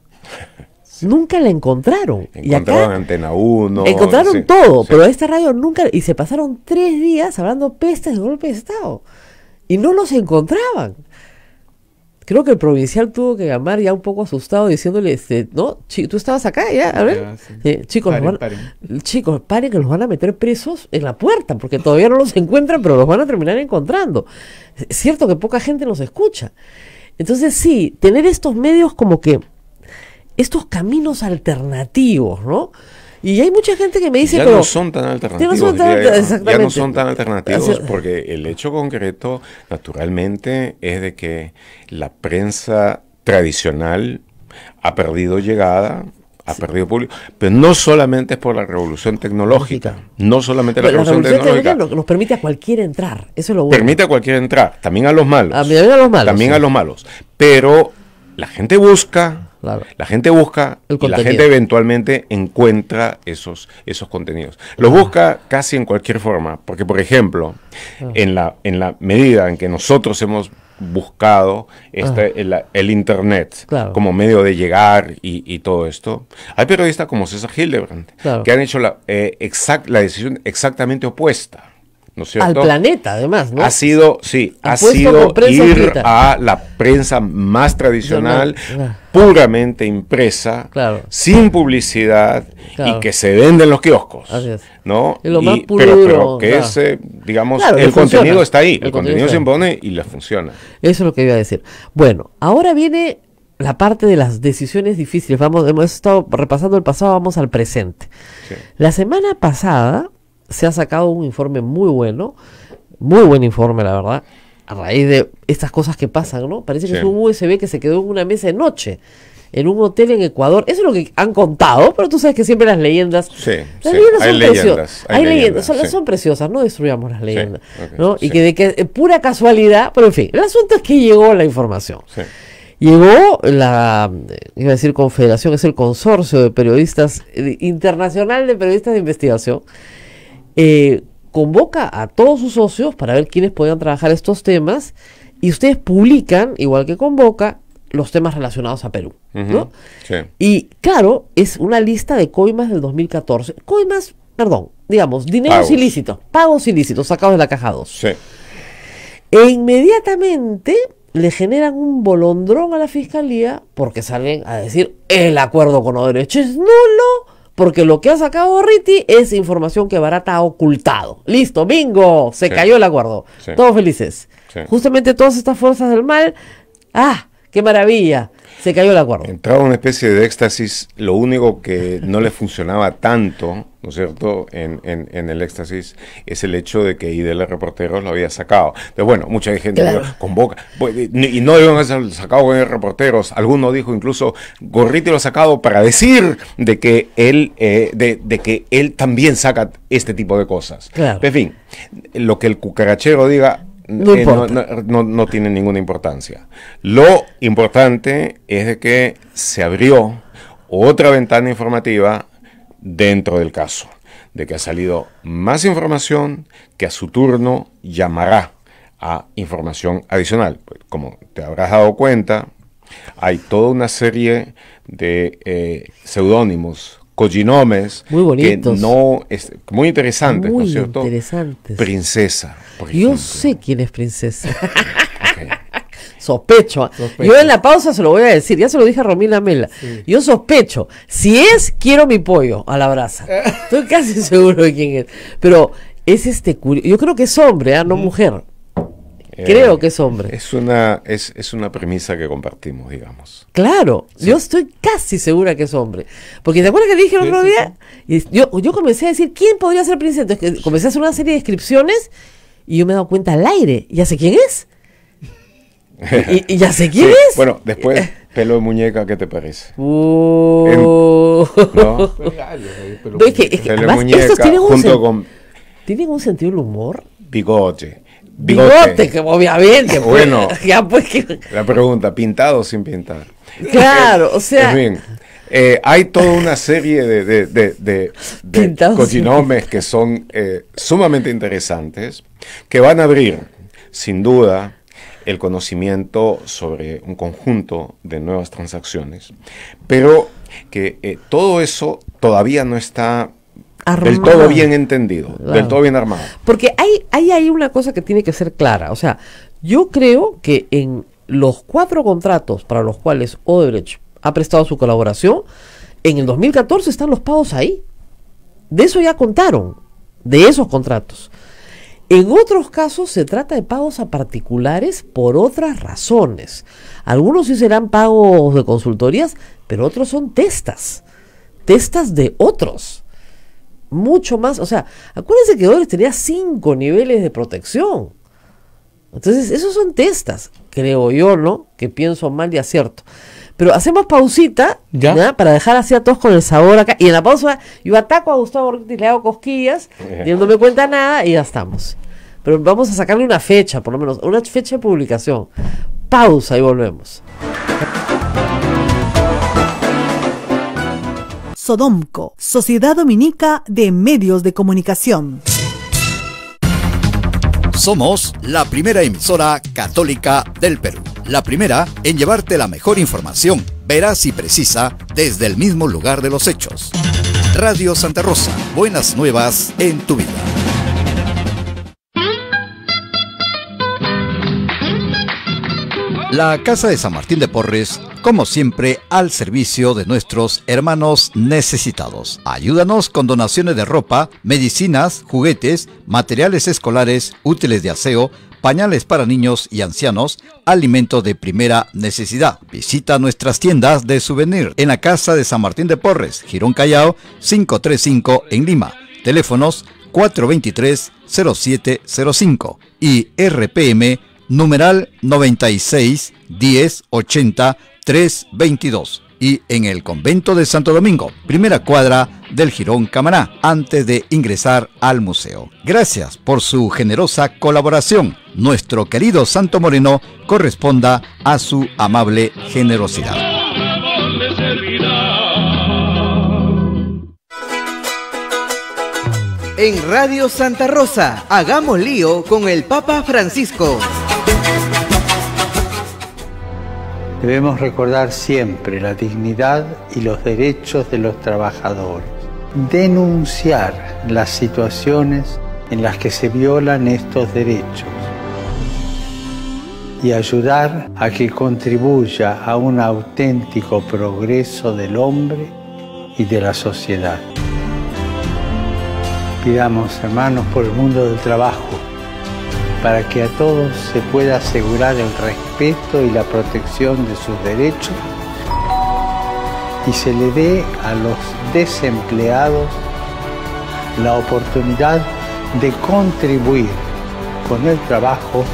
<laughs> Nunca la encontraron. Encontraron y Antena 1. Encontraron todo, pero esta radio nunca... Y se pasaron tres días hablando pestes de golpe de Estado. Y no los encontraban creo que el provincial tuvo que llamar ya un poco asustado diciéndole, este, no, tú estabas acá ya, a ver. chicos, chicos, paren que los van a meter presos en la puerta, porque todavía no los <laughs> encuentran, pero los van a terminar encontrando. Es cierto que poca gente nos escucha. Entonces sí, tener estos medios como que, estos caminos alternativos, ¿no? Y hay mucha gente que me dice... Ya no son tan alternativos. Ya no son tan, alternativos, no son tan alternativos porque el hecho concreto, naturalmente, es de que la prensa tradicional ha perdido llegada, ha perdido público, pero no solamente es por la revolución tecnológica, no solamente la, revolución, revolución tecnológica, nos permite a cualquiera entrar, eso es lo bueno. Permite a cualquiera entrar, también a los malos. los También a los malos, pero la gente busca la gente busca y la gente eventualmente encuentra esos, esos contenidos. Los busca casi en cualquier forma, porque por ejemplo, ah. en, la, en la medida en que nosotros hemos buscado este, ah. el, Internet como medio de llegar y, todo esto. Hay periodistas como César Hildebrandt que han hecho la, eh, exact, la decisión exactamente opuesta. Al planeta, además, ¿no? Ha sido, sí, ha sido ir a la prensa más tradicional, puramente impresa, sin publicidad y que se vende en los kioscos. ¿no? lo más puro, pero, que ese, digamos, el contenido está ahí, el, contenido, se impone y le funciona. Eso es lo que iba a decir. Bueno, ahora viene la parte de las decisiones difíciles. Vamos, hemos estado repasando el pasado, vamos al presente. La semana pasada se ha sacado un informe muy bueno, muy buen informe, la verdad, a raíz de estas cosas que pasan, ¿no? Parece que es un USB que se quedó en una mesa de noche en un hotel en Ecuador. Eso es lo que han contado, pero tú sabes que siempre las leyendas. las leyendas son preciosas. Hay, leyendas, son, preciosas, no destruyamos las leyendas. ¿no? Y que de que eh, pura casualidad, pero en fin, el asunto es que llegó la información. Llegó la, eh, iba a decir confederación, es el consorcio de periodistas eh, internacional de periodistas de investigación eh, convoca a todos sus socios para ver quiénes puedan trabajar estos temas y ustedes publican, igual que convoca, los temas relacionados a Perú. Y claro, es una lista de coimas del 2014. Coimas, perdón, digamos, dineros ilícitos, pagos ilícitos sacados de la caja 2. E inmediatamente le generan un bolondrón a la fiscalía porque salen a decir el acuerdo con Odebrecht es nulo, porque lo que ha sacado Riti es información que Barata ha ocultado. Listo, bingo, se cayó el acuerdo. Todos felices. Justamente todas estas fuerzas del mal, ah, ¡Qué maravilla! Se cayó el acuerdo. Entraba una especie de éxtasis. Lo único que no le funcionaba tanto, ¿no es cierto?, en, el éxtasis es el hecho de que IDL Reporteros lo había sacado. Pero bueno, mucha gente convoca. Y no a ser sacado con Reporteros. Alguno dijo incluso, Gorriti lo ha sacado para decir de que él, eh, de, que él también saca este tipo de cosas. En fin, lo que el cucarachero diga eh, no, tiene ninguna importancia. Lo importante es de que se abrió otra ventana informativa dentro del caso, de que ha salido más información que a su turno llamará a información adicional. Pues, como te habrás dado cuenta, hay toda una serie de eh, seudónimos Cojinomes, Muy Que no, es, muy interesante, Princesa, Yo sé quién es princesa. <laughs> ¿eh? sospecho. Yo en la pausa se lo voy a decir, ya se lo dije a Romina Mela. Yo sospecho. Si es, quiero mi pollo a la brasa. Eh. Estoy casi <laughs> seguro de quién es. Pero es este curioso. Yo creo que es hombre, ¿eh? no mujer. Eh, Creo que es hombre. Es una, es, es, una premisa que compartimos, digamos. Claro, yo estoy casi segura que es hombre. Porque ¿te acuerdas que dije el otro día? Y yo, yo comencé a decir, ¿quién podría ser príncipe? Entonces comencé a hacer una serie de descripciones y yo me he dado cuenta al aire. ¿Ya sé quién es? y, ya sé <laughs> quién es. Bueno, después, pelo de muñeca, ¿qué te parece? <laughs> Uh. Em, pelo de muñeca, un junto con... tienen un sentido del humor. Bigote bigote, que obviamente. Pues. Bueno, <laughs> pues, la pregunta, ¿pintado o sin pintar? Claro, o <laughs> sea... Eh, hay toda una serie de, de, de, que son eh, sumamente interesantes, que van a abrir, sin duda, el conocimiento sobre un conjunto de nuevas transacciones, pero que eh, todo eso todavía no está del todo bien entendido, del todo bien armado. Porque hay, hay ahí una cosa que tiene que ser clara. O sea, yo creo que en los cuatro contratos para los cuales Odebrecht ha prestado su colaboración, en el 2014 están los pagos ahí. De eso ya contaron, de esos contratos. En otros casos se trata de pagos a particulares por otras razones. Algunos sí serán pagos de consultorías, pero otros son testas. Testas de otros mucho más, o sea, acuérdense que hoy tenía cinco niveles de protección. Entonces, esos son testas, creo yo, ¿no? Que pienso mal y acierto. Pero hacemos pausita ¿Ya? para dejar así a todos con el sabor acá. Y en la pausa yo ataco a Gustavo y le hago cosquillas, y no me cuenta nada y ya estamos. Pero vamos a sacarle una fecha, por lo menos, una fecha de publicación. Pausa y volvemos. Sodomco, Sociedad Dominica de Medios de Comunicación. Somos la primera emisora católica del Perú, la primera en llevarte la mejor información, veraz y precisa, desde el mismo lugar de los hechos. Radio Santa Rosa, buenas nuevas en tu vida. La Casa de San Martín de Porres, como siempre, al servicio de nuestros hermanos necesitados. Ayúdanos con donaciones de ropa, medicinas, juguetes, materiales escolares, útiles de aseo, pañales para niños y ancianos, alimentos de primera necesidad. Visita nuestras tiendas de souvenir en la Casa de San Martín de Porres, Girón Callao 535 en Lima. Teléfonos 423-0705 y RPM numeral 96 10 80 322 y en el convento de Santo Domingo, primera cuadra del Girón Camará antes de ingresar al museo. Gracias por su generosa colaboración. Nuestro querido Santo Moreno corresponda a su amable generosidad. En Radio Santa Rosa, hagamos lío con el Papa Francisco. Debemos recordar siempre la dignidad y los derechos de los trabajadores. Denunciar las situaciones en las que se violan estos derechos y ayudar a que contribuya a un auténtico progreso del hombre y de la sociedad. Pidamos, hermanos, por el mundo del trabajo para que a todos se pueda asegurar el respeto y la protección de sus derechos y se le dé a los desempleados la oportunidad de contribuir con el trabajo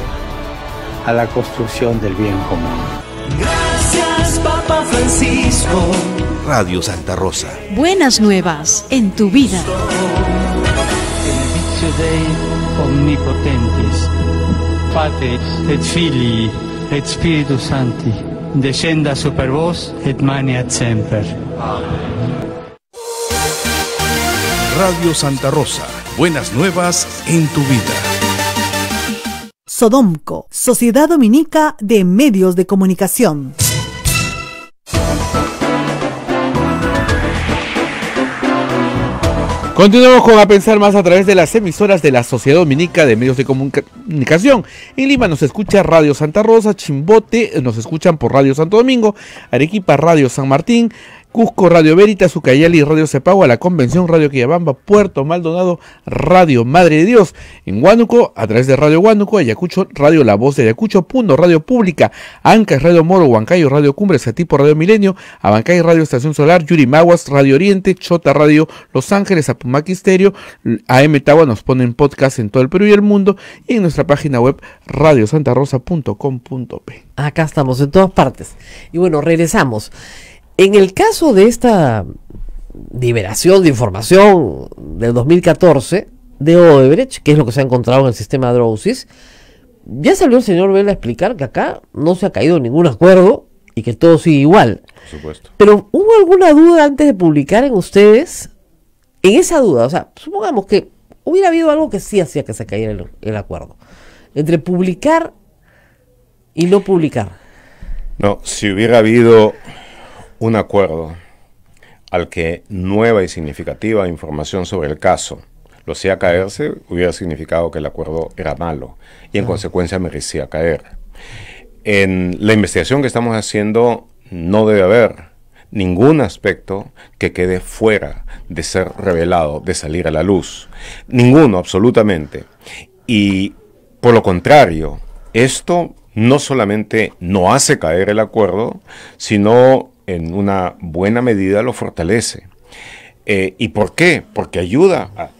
a la construcción del bien común. Gracias, Papa Francisco. Radio Santa Rosa. Buenas nuevas en tu vida omnipotentes, Pate, et Filii, et Spiritu Sancti, descenda super vos et maniat semper. Radio Santa Rosa, buenas nuevas en tu vida. Sodomco, Sociedad Dominica de Medios de Comunicación. Continuamos con A Pensar Más a través de las emisoras de la Sociedad Dominica de Medios de Comunicación. En Lima nos escucha Radio Santa Rosa, Chimbote, nos escuchan por Radio Santo Domingo, Arequipa Radio San Martín, Cusco, Radio Veritas, Ucayali, Radio Cepagua, La Convención, Radio Quillabamba, Puerto Maldonado, Radio Madre de Dios. En Huánuco, a través de Radio Huánuco, Ayacucho, Radio La Voz de Ayacucho, punto Radio Pública, Ancash, Radio Moro, Huancayo, Radio Cumbres, Atipo, Radio Milenio, Abancay, Radio Estación Solar, Yurimaguas, Radio Oriente, Chota Radio Los Ángeles, Apumaquisterio, AM Tawa nos ponen podcast en todo el Perú y el mundo y en nuestra página web radiosantarosa.com.p. Acá estamos en todas partes. Y bueno, regresamos. En el caso de esta liberación de información del 2014 de Odebrecht, que es lo que se ha encontrado en el sistema Drowsis, ya salió el señor Vela a explicar que acá no se ha caído ningún acuerdo y que todo sigue igual. Por supuesto. Pero ¿hubo alguna duda antes de publicar en ustedes? En esa duda, o sea, supongamos que hubiera habido algo que sí hacía que se cayera el acuerdo. Entre publicar y no publicar. No, si hubiera habido un acuerdo al que nueva y significativa información sobre el caso lo hacía caerse, hubiera significado que el acuerdo era malo y en consecuencia merecía caer. En la investigación que estamos haciendo no debe haber ningún aspecto que quede fuera de ser revelado, de salir a la luz. Ninguno, absolutamente. Y por lo contrario, esto no solamente no hace caer el acuerdo, sino en una buena medida lo fortalece. Eh, ¿Y por qué? Porque ayuda a,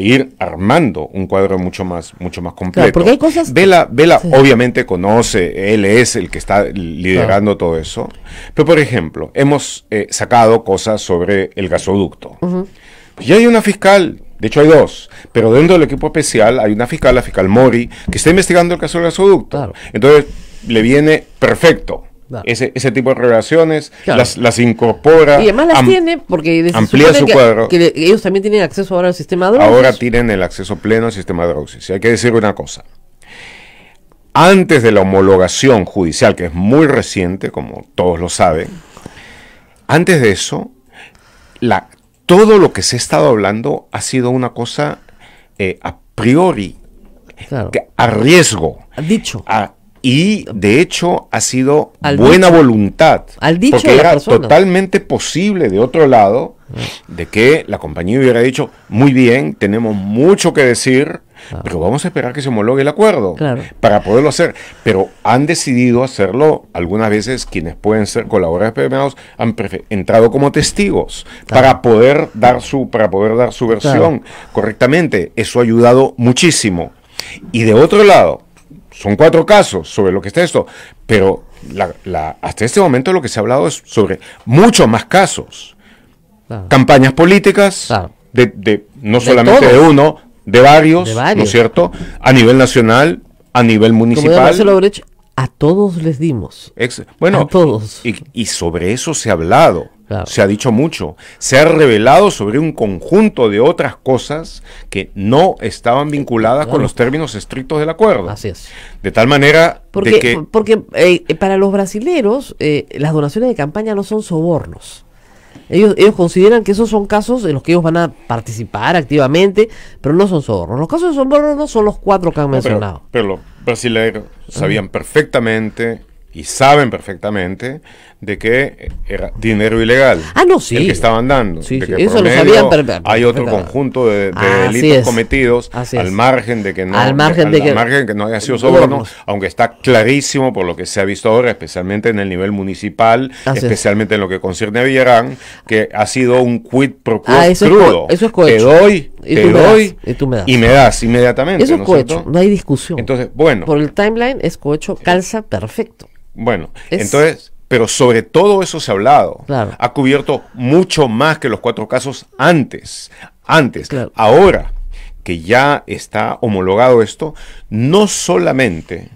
ir armando un cuadro mucho más, mucho más completo. porque hay cosas... Vela, Vela obviamente conoce, él es el que está liderando todo eso. Pero, por ejemplo, hemos eh, sacado cosas sobre el gasoducto. Pues ya Y hay una fiscal, de hecho hay dos, pero dentro del equipo especial hay una fiscal, la fiscal Mori, que está investigando el caso del gasoducto. Entonces, le viene perfecto ese, tipo de relaciones las, incorpora. Y además las tiene porque amplía cuadro. ellos también tienen acceso ahora al sistema de Ahora tienen el acceso pleno al sistema de drogas. Y hay que decir una cosa. Antes de la homologación judicial, que es muy reciente, como todos lo saben, antes de eso, la, todo lo que se ha estado hablando ha sido una cosa eh, a priori, a riesgo. Dicho. Y de hecho ha sido buena voluntad, al dicho porque era totalmente posible de otro lado mm. de que la compañía hubiera dicho, muy bien, tenemos mucho que decir, ah. pero vamos a esperar que se homologue el acuerdo para poderlo hacer. Pero han decidido hacerlo, algunas veces quienes pueden ser colaboradores premiados han entrado como testigos para, poder dar su, para poder dar su versión correctamente. Eso ha ayudado muchísimo. Y de otro lado, son cuatro casos sobre lo que está esto, pero la, hasta este momento lo que se ha hablado es sobre muchos más casos. Campañas políticas, de, no solamente de uno, de varios, ¿no es cierto? A nivel nacional, a nivel municipal. Como a todos les dimos. bueno, a todos. y sobre eso se ha hablado. Se ha dicho mucho. Se ha revelado sobre un conjunto de otras cosas que no estaban vinculadas con los términos estrictos del acuerdo. Así es. De tal manera porque, Porque eh, para los brasileros eh, las donaciones de campaña no son sobornos. Ellos, consideran que esos son casos en los que ellos van a participar activamente, pero no son sobornos. Los casos de sobornos no son los cuatro que han mencionado. pero, pero, los brasileños ah. sabían perfectamente y saben perfectamente de que era dinero ilegal. Ah, el que estaban dando. Eso lo sabían, hay otro conjunto de, delitos cometidos al margen de que no, al margen de, que, no haya sido soborno, aunque está clarísimo por lo que se ha visto ahora, especialmente en el nivel municipal, especialmente en lo que concierne a Villarán, que ha sido un quid pro quo ah, eso crudo. Es es cohecho. doy, y doy y, tú me das. y, inmediatamente. Eso es ¿no cohecho, no hay discusión. Entonces, bueno. Por el timeline es cohecho, calza perfecto. Bueno, entonces pero sobre todo eso se ha hablado. Ha cubierto mucho más que los cuatro casos antes. Antes. Ahora que ya está homologado esto, no solamente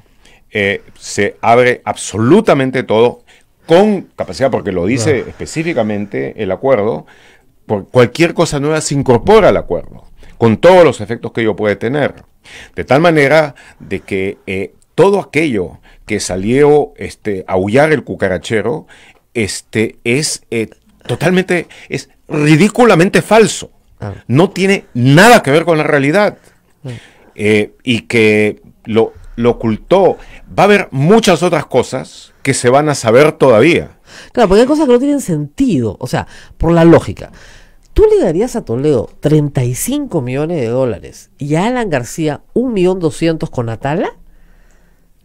eh, se abre absolutamente todo con capacidad, porque lo dice específicamente el acuerdo, por cualquier cosa nueva se incorpora al acuerdo, con todos los efectos que ello puede tener. De tal manera de que eh, todo aquello que salió este, aullar el cucarachero este, es eh, totalmente, es ridículamente falso. Ah. No tiene nada que ver con la realidad. Ah. Eh, y que lo, lo ocultó. Va a haber muchas otras cosas que se van a saber todavía. Claro, porque hay cosas que no tienen sentido, o sea, por la lógica. Tú le darías a Toledo 35 millones de dólares y a Alan García 1.200.000 con Atala?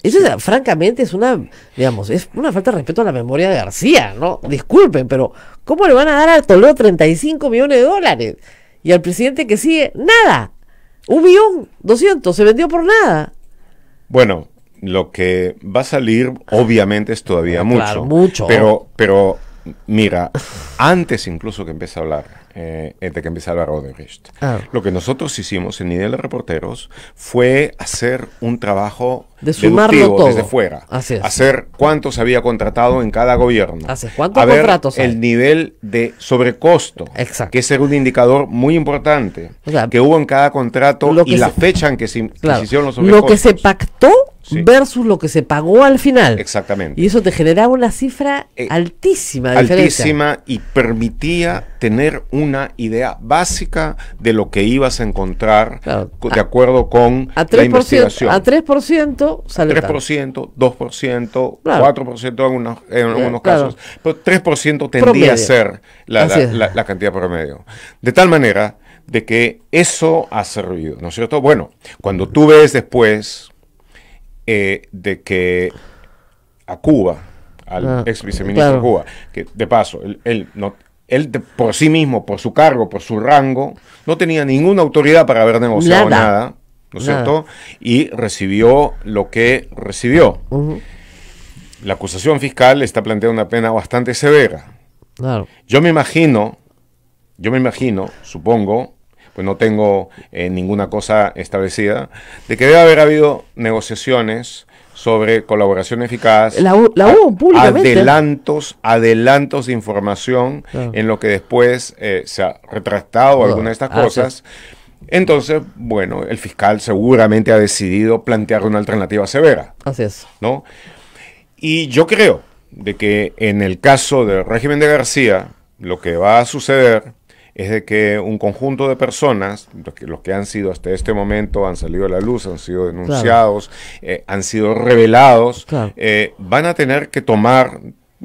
Eso francamente es una, digamos, es una falta de respeto a la memoria de García, ¿no? Disculpen, pero ¿cómo le van a dar a Toledo 35 millones de dólares? Y al presidente que sigue, nada. Un millón, 200, se vendió por nada. Bueno, lo que va a salir obviamente es todavía mucho. mucho. Pero, pero mira, antes incluso que empiece a hablar, eh, de que empiece a hablar Odebrecht, ah. lo que nosotros hicimos en Nivel Reporteros fue hacer un trabajo de sumarlo todo. desde fuera. Hacer cuánto Hacer cuántos había contratado en cada gobierno. hacer ¿Cuántos contratos El nivel de sobrecosto. Exacto. Que es un indicador muy importante. que hubo en cada contrato y la fecha en que se, los sobrecostos. Lo que se pactó versus lo que se pagó al final. Exactamente. Y eso te generaba una cifra eh, altísima. De altísima y permitía tener una idea básica de lo que ibas a encontrar de acuerdo con a la investigación. A 3% 3%, 2%, 4% en eh, algunos, en casos. Pero 3% tendría a ser la, cantidad promedio. De tal manera de que eso ha servido, ¿no es cierto? Bueno, cuando tú ves después eh, de que a Cuba, al ah, ex viceministro de Cuba, que de paso, él, no, él por sí mismo, por su cargo, por su rango, no tenía ninguna autoridad para haber negociado nada ¿no cierto? Y recibió lo que recibió. La acusación fiscal está planteando una pena bastante severa. Claro. Yo me imagino, yo me imagino, supongo, pues no tengo eh, ninguna cosa establecida, de que debe haber habido negociaciones sobre colaboración eficaz, la, la hubo adelantos, adelantos de información en lo que después eh, se ha retractado alguna de estas ah, cosas. Entonces, bueno, el fiscal seguramente ha decidido plantear una alternativa severa. Así es. ¿No? Y yo creo de que en el caso del régimen de García, lo que va a suceder es de que un conjunto de personas, los que, han sido hasta este momento, han salido a la luz, han sido denunciados, eh, han sido revelados, eh, van a tener que tomar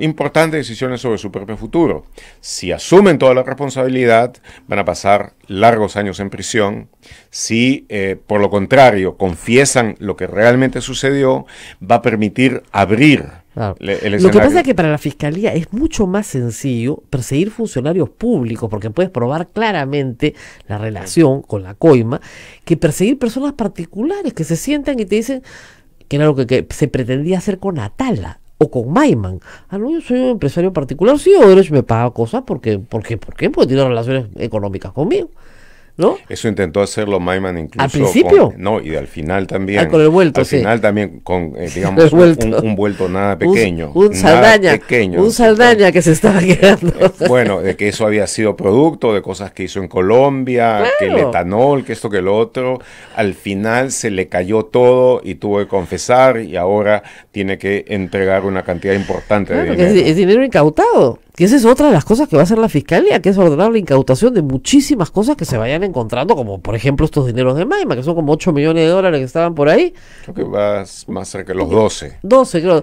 importantes decisiones sobre su propio futuro. Si asumen toda la responsabilidad, van a pasar largos años en prisión. Si, eh, por lo contrario, confiesan lo que realmente sucedió, va a permitir abrir el Claro. Lo que pasa es que para la fiscalía es mucho más sencillo perseguir funcionarios públicos, porque puedes probar claramente la relación con la coima, que perseguir personas particulares que se sientan y te dicen que era lo que se pretendía hacer con Atala o con Maiman. a ah, no, yo soy un empresario particular, sí, Odebrecht me paga cosas porque, porque, ¿por qué? Porque tiene relaciones económicas conmigo. Eso intentó hacerlo Maiman incluso. ¿Al principio? no, y al final también. Ah, con el vuelto, Al final también con, eh, <laughs> digamos, Un, vuelto nada pequeño. Un, Saldaña. Pequeño, un Saldaña que se estaba eh, quedando. Eh, bueno, de que eso había sido producto de cosas que hizo en Colombia, que el etanol, que esto, que lo otro. Al final se le cayó todo y tuvo que confesar y ahora tiene que entregar una cantidad importante de dinero. es dinero incautado. Que esa es otra de las cosas que va a hacer la fiscalía, que es ordenar la incautación de muchísimas cosas que se vayan encontrando, como por ejemplo estos dineros de Maima, que son como 8 millones de dólares que estaban por ahí. Creo que va más cerca de los 12. 12, creo.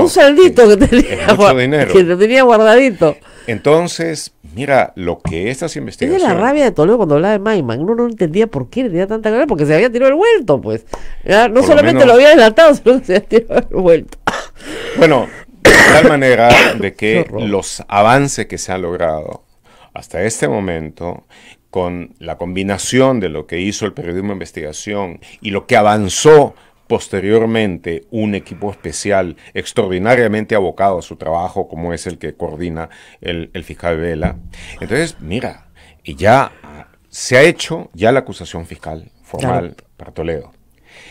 un saldito que tenía, que tenía guardadito. Entonces, mira, lo que estas investigaciones. la rabia de Toledo cuando hablaba de Maiman. Uno no entendía por qué le tenía tanta gracia, porque se había tirado el vuelto, pues. No solamente lo, había delatado, sino que se había tirado el vuelto. Bueno, de tal manera <coughs> de que los avances que se han logrado hasta este momento con la combinación de lo que hizo el periodismo de investigación y lo que avanzó posteriormente un equipo especial extraordinariamente abocado a su trabajo, como es el que coordina el, fiscal Vela. Entonces, mira, y ya se ha hecho ya la acusación fiscal formal para Toledo.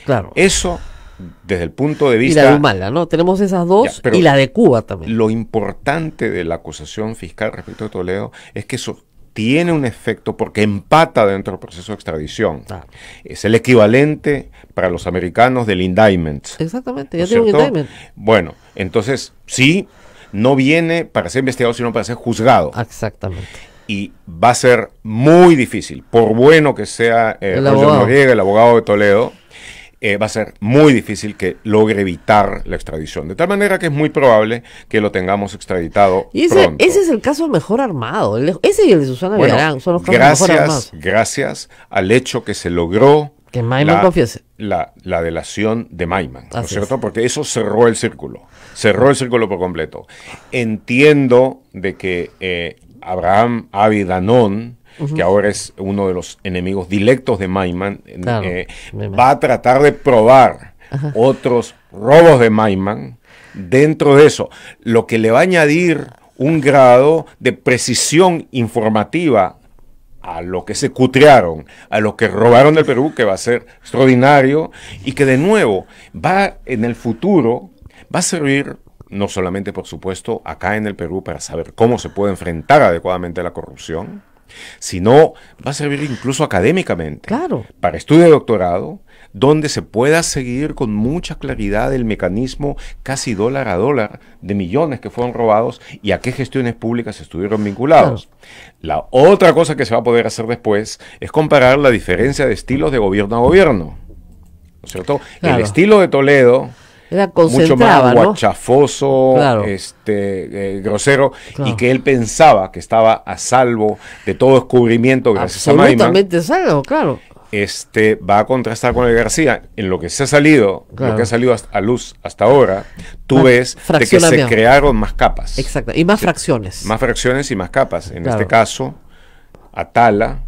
Claro. Eso desde el punto de vista... Y la de Humala, ¿no? Tenemos esas dos y la de Cuba también. Lo importante de la acusación fiscal respecto de Toledo es que eso tiene un efecto porque empata dentro del proceso de extradición. Es el equivalente para los americanos del indictment. Exactamente, ya tiene un indictment. Bueno, entonces sí, no viene para ser investigado, sino para ser juzgado. Exactamente. Y va a ser muy difícil, por bueno que sea eh, el abogado de Toledo, eh, va a ser muy difícil que logre evitar la extradición. De tal manera que es muy probable que lo tengamos extraditado. Y ese, es el caso mejor armado. ese y el de Susana son los casos gracias, mejor armados. Gracias al hecho que se logró la, La, delación de Maiman, ¿no es cierto? Porque eso cerró el círculo, cerró el círculo por completo. Entiendo de que eh, Abraham Avidanón, que ahora es uno de los enemigos directos de Maiman, eh, eh, va a tratar de probar otros robos de Maiman. Dentro de eso, lo que le va a añadir un grado de precisión informativa a lo que se cutrearon, a lo que robaron del Perú, que va a ser extraordinario y que de nuevo va en el futuro, va a servir no solamente, por supuesto, acá en el Perú para saber cómo se puede enfrentar adecuadamente la corrupción, sino va a servir incluso académicamente. Para estudio de doctorado, donde se pueda seguir con mucha claridad el mecanismo casi dólar a dólar de millones que fueron robados y a qué gestiones públicas estuvieron vinculados. La otra cosa que se va a poder hacer después es comparar la diferencia de estilos de gobierno a gobierno. cierto? El estilo de Toledo era mucho más guachafoso, este, eh, grosero, y que él pensaba que estaba a salvo de todo descubrimiento gracias a Maiman. Absolutamente salvo, claro. Este, va a contrastar con el García en lo que se ha salido, lo que ha salido a luz hasta ahora, tú ves que se crearon más capas. Exacto, y más fracciones. Más fracciones y más capas. En este caso, Atala,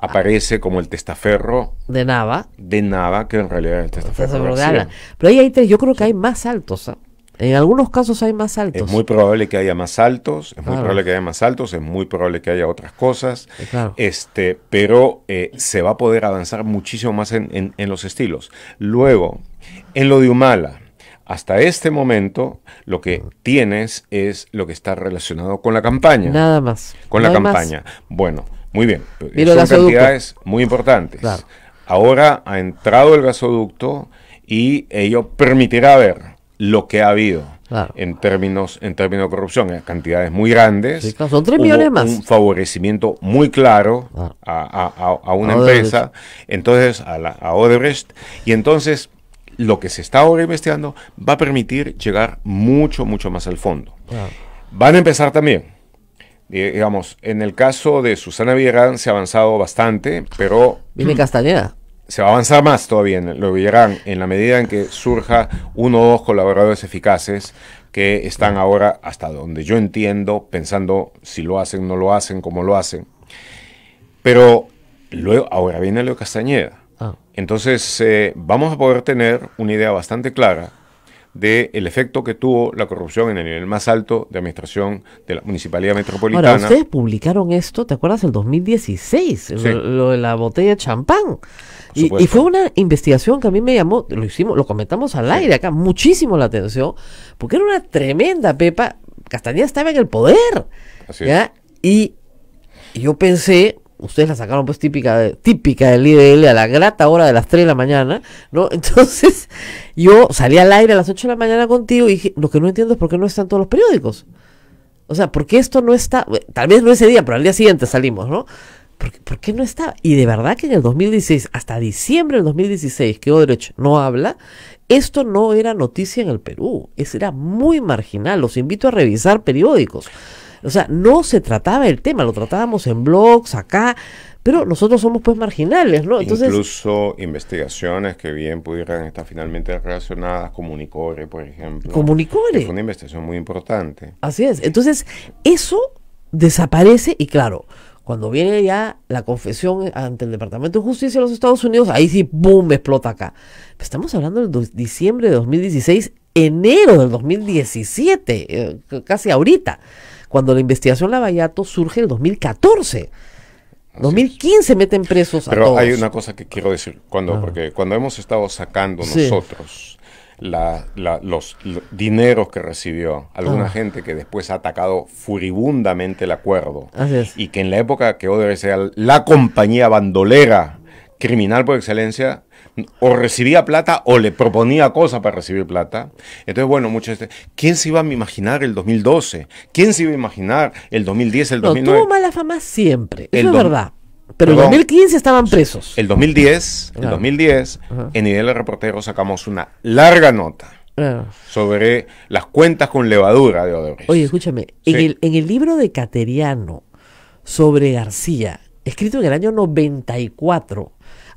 aparece como el testaferro de Nava. De Nava, que en realidad es el testaferro de Pero ahí hay yo creo que hay más altos. ¿ah? En algunos casos hay más altos. Es muy probable que haya más altos, es muy probable que haya más altos, es muy probable que haya otras cosas. Eh, este, pero eh, se va a poder avanzar muchísimo más en, los estilos. Luego, en lo de Humala. Hasta este momento, lo que tienes es lo que está relacionado con la campaña. Nada más. Con la campaña. Bueno, muy bien, son cantidades muy importantes. Ahora ha entrado el gasoducto y ello permitirá ver lo que ha habido en términos en términos de corrupción, en cantidades muy grandes. son 3 millones más. Un favorecimiento muy claro a, una empresa, entonces a, a Odebrecht, y entonces lo que se está ahora investigando va a permitir llegar mucho, mucho más al fondo. Van a empezar también eh, digamos, en el caso de Susana Villarán se ha avanzado bastante, pero... Viene Castañeda. Se va a avanzar más todavía lo Villarán, en la medida en que surja uno o dos colaboradores eficaces que están ahora, hasta donde yo entiendo, pensando si lo hacen, no lo hacen, cómo lo hacen. Pero luego, ahora viene Leo Castañeda. Ah. Entonces, eh, vamos a poder tener una idea bastante clara del el efecto que tuvo la corrupción en el nivel más alto de administración de la Municipalidad Metropolitana. Ahora, ustedes publicaron esto, ¿te acuerdas? El 2016, lo, de la botella de champán. Y, fue una investigación que a mí me llamó, lo hicimos, lo comentamos al aire acá, muchísimo la atención, porque era una tremenda pepa. Castañeda estaba en el poder. Así Es. Y yo pensé, ustedes la sacaron pues típica, típica del IDL a la grata hora de las 3 de la mañana, ¿no? <laughs> Entonces yo salí al aire a las 8 de la mañana contigo y dije, lo que no entiendo es por qué no están todos los periódicos. O sea, ¿por qué esto no está? Tal vez no ese día, pero al día siguiente salimos, ¿no? ¿Por, qué no está? Y de verdad que en el 2016, hasta diciembre del 2016, que Odrech no habla, esto no era noticia en el Perú. Eso era muy marginal. Los invito a revisar periódicos. O sea, no se trataba el tema, lo tratábamos en blogs, acá, pero nosotros somos pues marginales, ¿no? Incluso investigaciones que bien pudieran estar finalmente relacionadas, Comunicore, por ejemplo. Comunicore. Es una investigación muy importante. Así es. Entonces, eso desaparece y claro, cuando viene ya la confesión ante el Departamento de Justicia de los Estados Unidos, ahí sí, ¡boom!, explota acá. Pues, estamos hablando del diciembre de 2016, enero del 2017, eh, casi ahorita cuando la investigación Lavallato surge en el 2014. 2015 meten presos a Pero hay una cosa que quiero decir, cuando, ah. porque cuando hemos estado sacando nosotros los, dineros que recibió alguna ah. gente que después ha atacado furibundamente el acuerdo y que en la época que debe era la compañía bandolera criminal por excelencia, o recibía plata o le proponía cosas para recibir plata. Entonces, bueno, muchos ¿quién se iba a imaginar el 2012? ¿Quién se iba a imaginar el 2010, el 2009? No, tuvo mala fama siempre, es verdad. Pero en 2015 estaban presos. El 2010, en el 2010, en en Reportero sacamos una larga nota sobre las cuentas con levadura de Odebrecht. Oye, escúchame, en, el, en el libro de Cateriano sobre García, escrito en el año 94,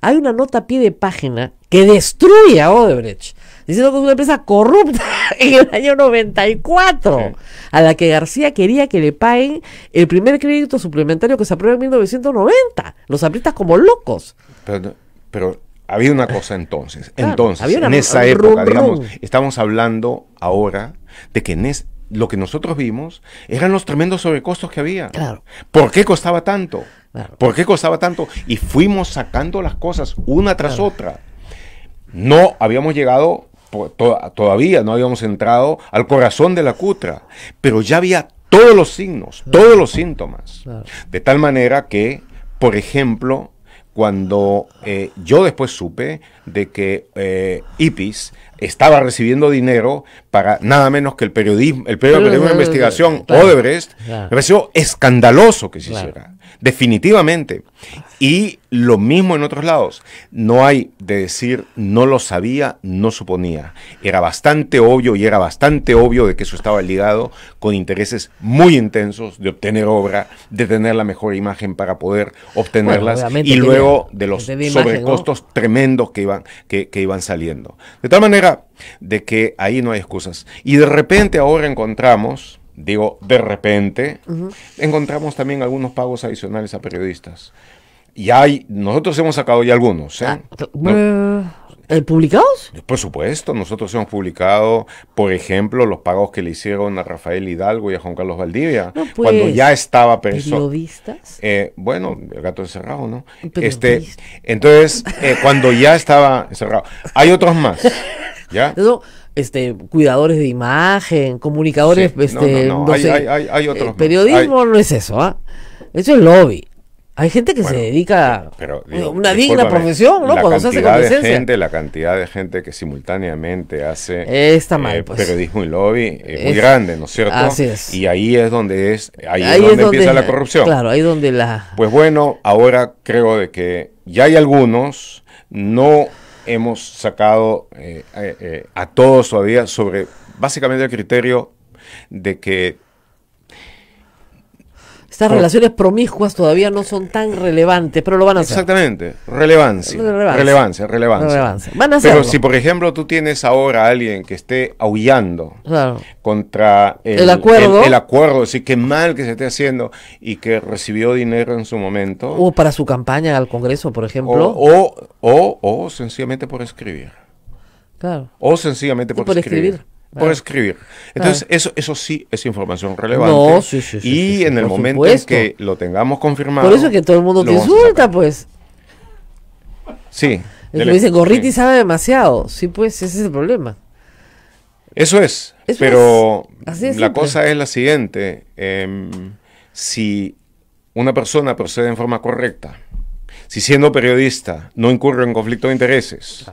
hay una nota a pie de página que destruye a Odebrecht, diciendo que es una empresa corrupta <laughs> en el año 94, a la que García quería que le paguen el primer crédito suplementario que se aprueba en 1990. Los aprietas como locos. Pero, había una cosa entonces. entonces, en esa época, digamos, estamos hablando ahora de que lo que nosotros vimos eran los tremendos sobrecostos que había. Claro. ¿Por qué costaba tanto? ¿Por qué costaba tanto? Y fuimos sacando las cosas una tras otra. No habíamos llegado, todavía no habíamos entrado al corazón de la cutra, pero ya había todos los signos, todos los síntomas. De tal manera que, por ejemplo, cuando eh, yo después supe de que eh, IPIS estaba recibiendo dinero para nada menos que el periodismo, el de investigación Odebrecht, me pareció escandaloso que se hiciera, definitivamente. Y lo mismo en otros lados, no hay de decir no lo sabía, no suponía. Era bastante obvio y era bastante obvio de que eso estaba ligado con intereses muy intensos de obtener obra, de tener la mejor imagen para poder obtenerlas y luego de los sobrecostos tremendos que iba que, iban saliendo. De tal manera de que ahí no hay excusas. Y de repente ahora encontramos digo de repente, encontramos también algunos pagos adicionales a periodistas. Y hay, nosotros hemos sacado ya algunos. ¿eh? Ah, ¿Eh, ¿Publicados? Por supuesto, nosotros hemos publicado, por ejemplo, los pagos que le hicieron a Rafael Hidalgo y a Juan Carlos Valdivia, pues, cuando ya estaba preso. Eh, bueno, el gato encerrado, ¿no? Este, entonces, eh, cuando ya estaba encerrado. Hay otros más, ¿ya? <laughs> este, cuidadores de imagen, comunicadores, no, este, hay, hay, otros eh, Periodismo no es eso, ¿ah? Eso es lobby. Hay gente que se dedica a una digna profesión, ¿no? La Cuando cantidad se hace con de gente, la cantidad de gente que simultáneamente hace eh, pues. periodismo y lobby es, muy grande, ¿no es cierto? Y ahí es donde es, ahí, es, donde empieza la corrupción. Claro, ahí donde la. Pues bueno, ahora creo de que ya hay algunos, no hemos sacado eh, eh, a todos todavía sobre básicamente el criterio de que estas relaciones promiscuas todavía no son tan relevantes, pero lo van a hacer. Exactamente, relevancia. Relevancia, relevancia. Van pero si, por ejemplo, tú tienes ahora a alguien que esté aullando contra el, acuerdo, el, decir qué mal que se esté haciendo y que recibió dinero en su momento. O para su campaña al Congreso, por ejemplo. O, o, o, sencillamente por escribir. Claro. O sencillamente por, escribir. Por ah. escribir. Entonces, ah. eso, eso sí es información relevante. y en el momento en que lo tengamos confirmado. Por eso es que todo el mundo te insulta, pues. Sí. El que Gorriti sabe demasiado. Sí, pues, ese es el problema. Eso es. pero la cosa es la siguiente. Em, si una persona procede en forma correcta, si siendo periodista no incurre en conflicto de intereses,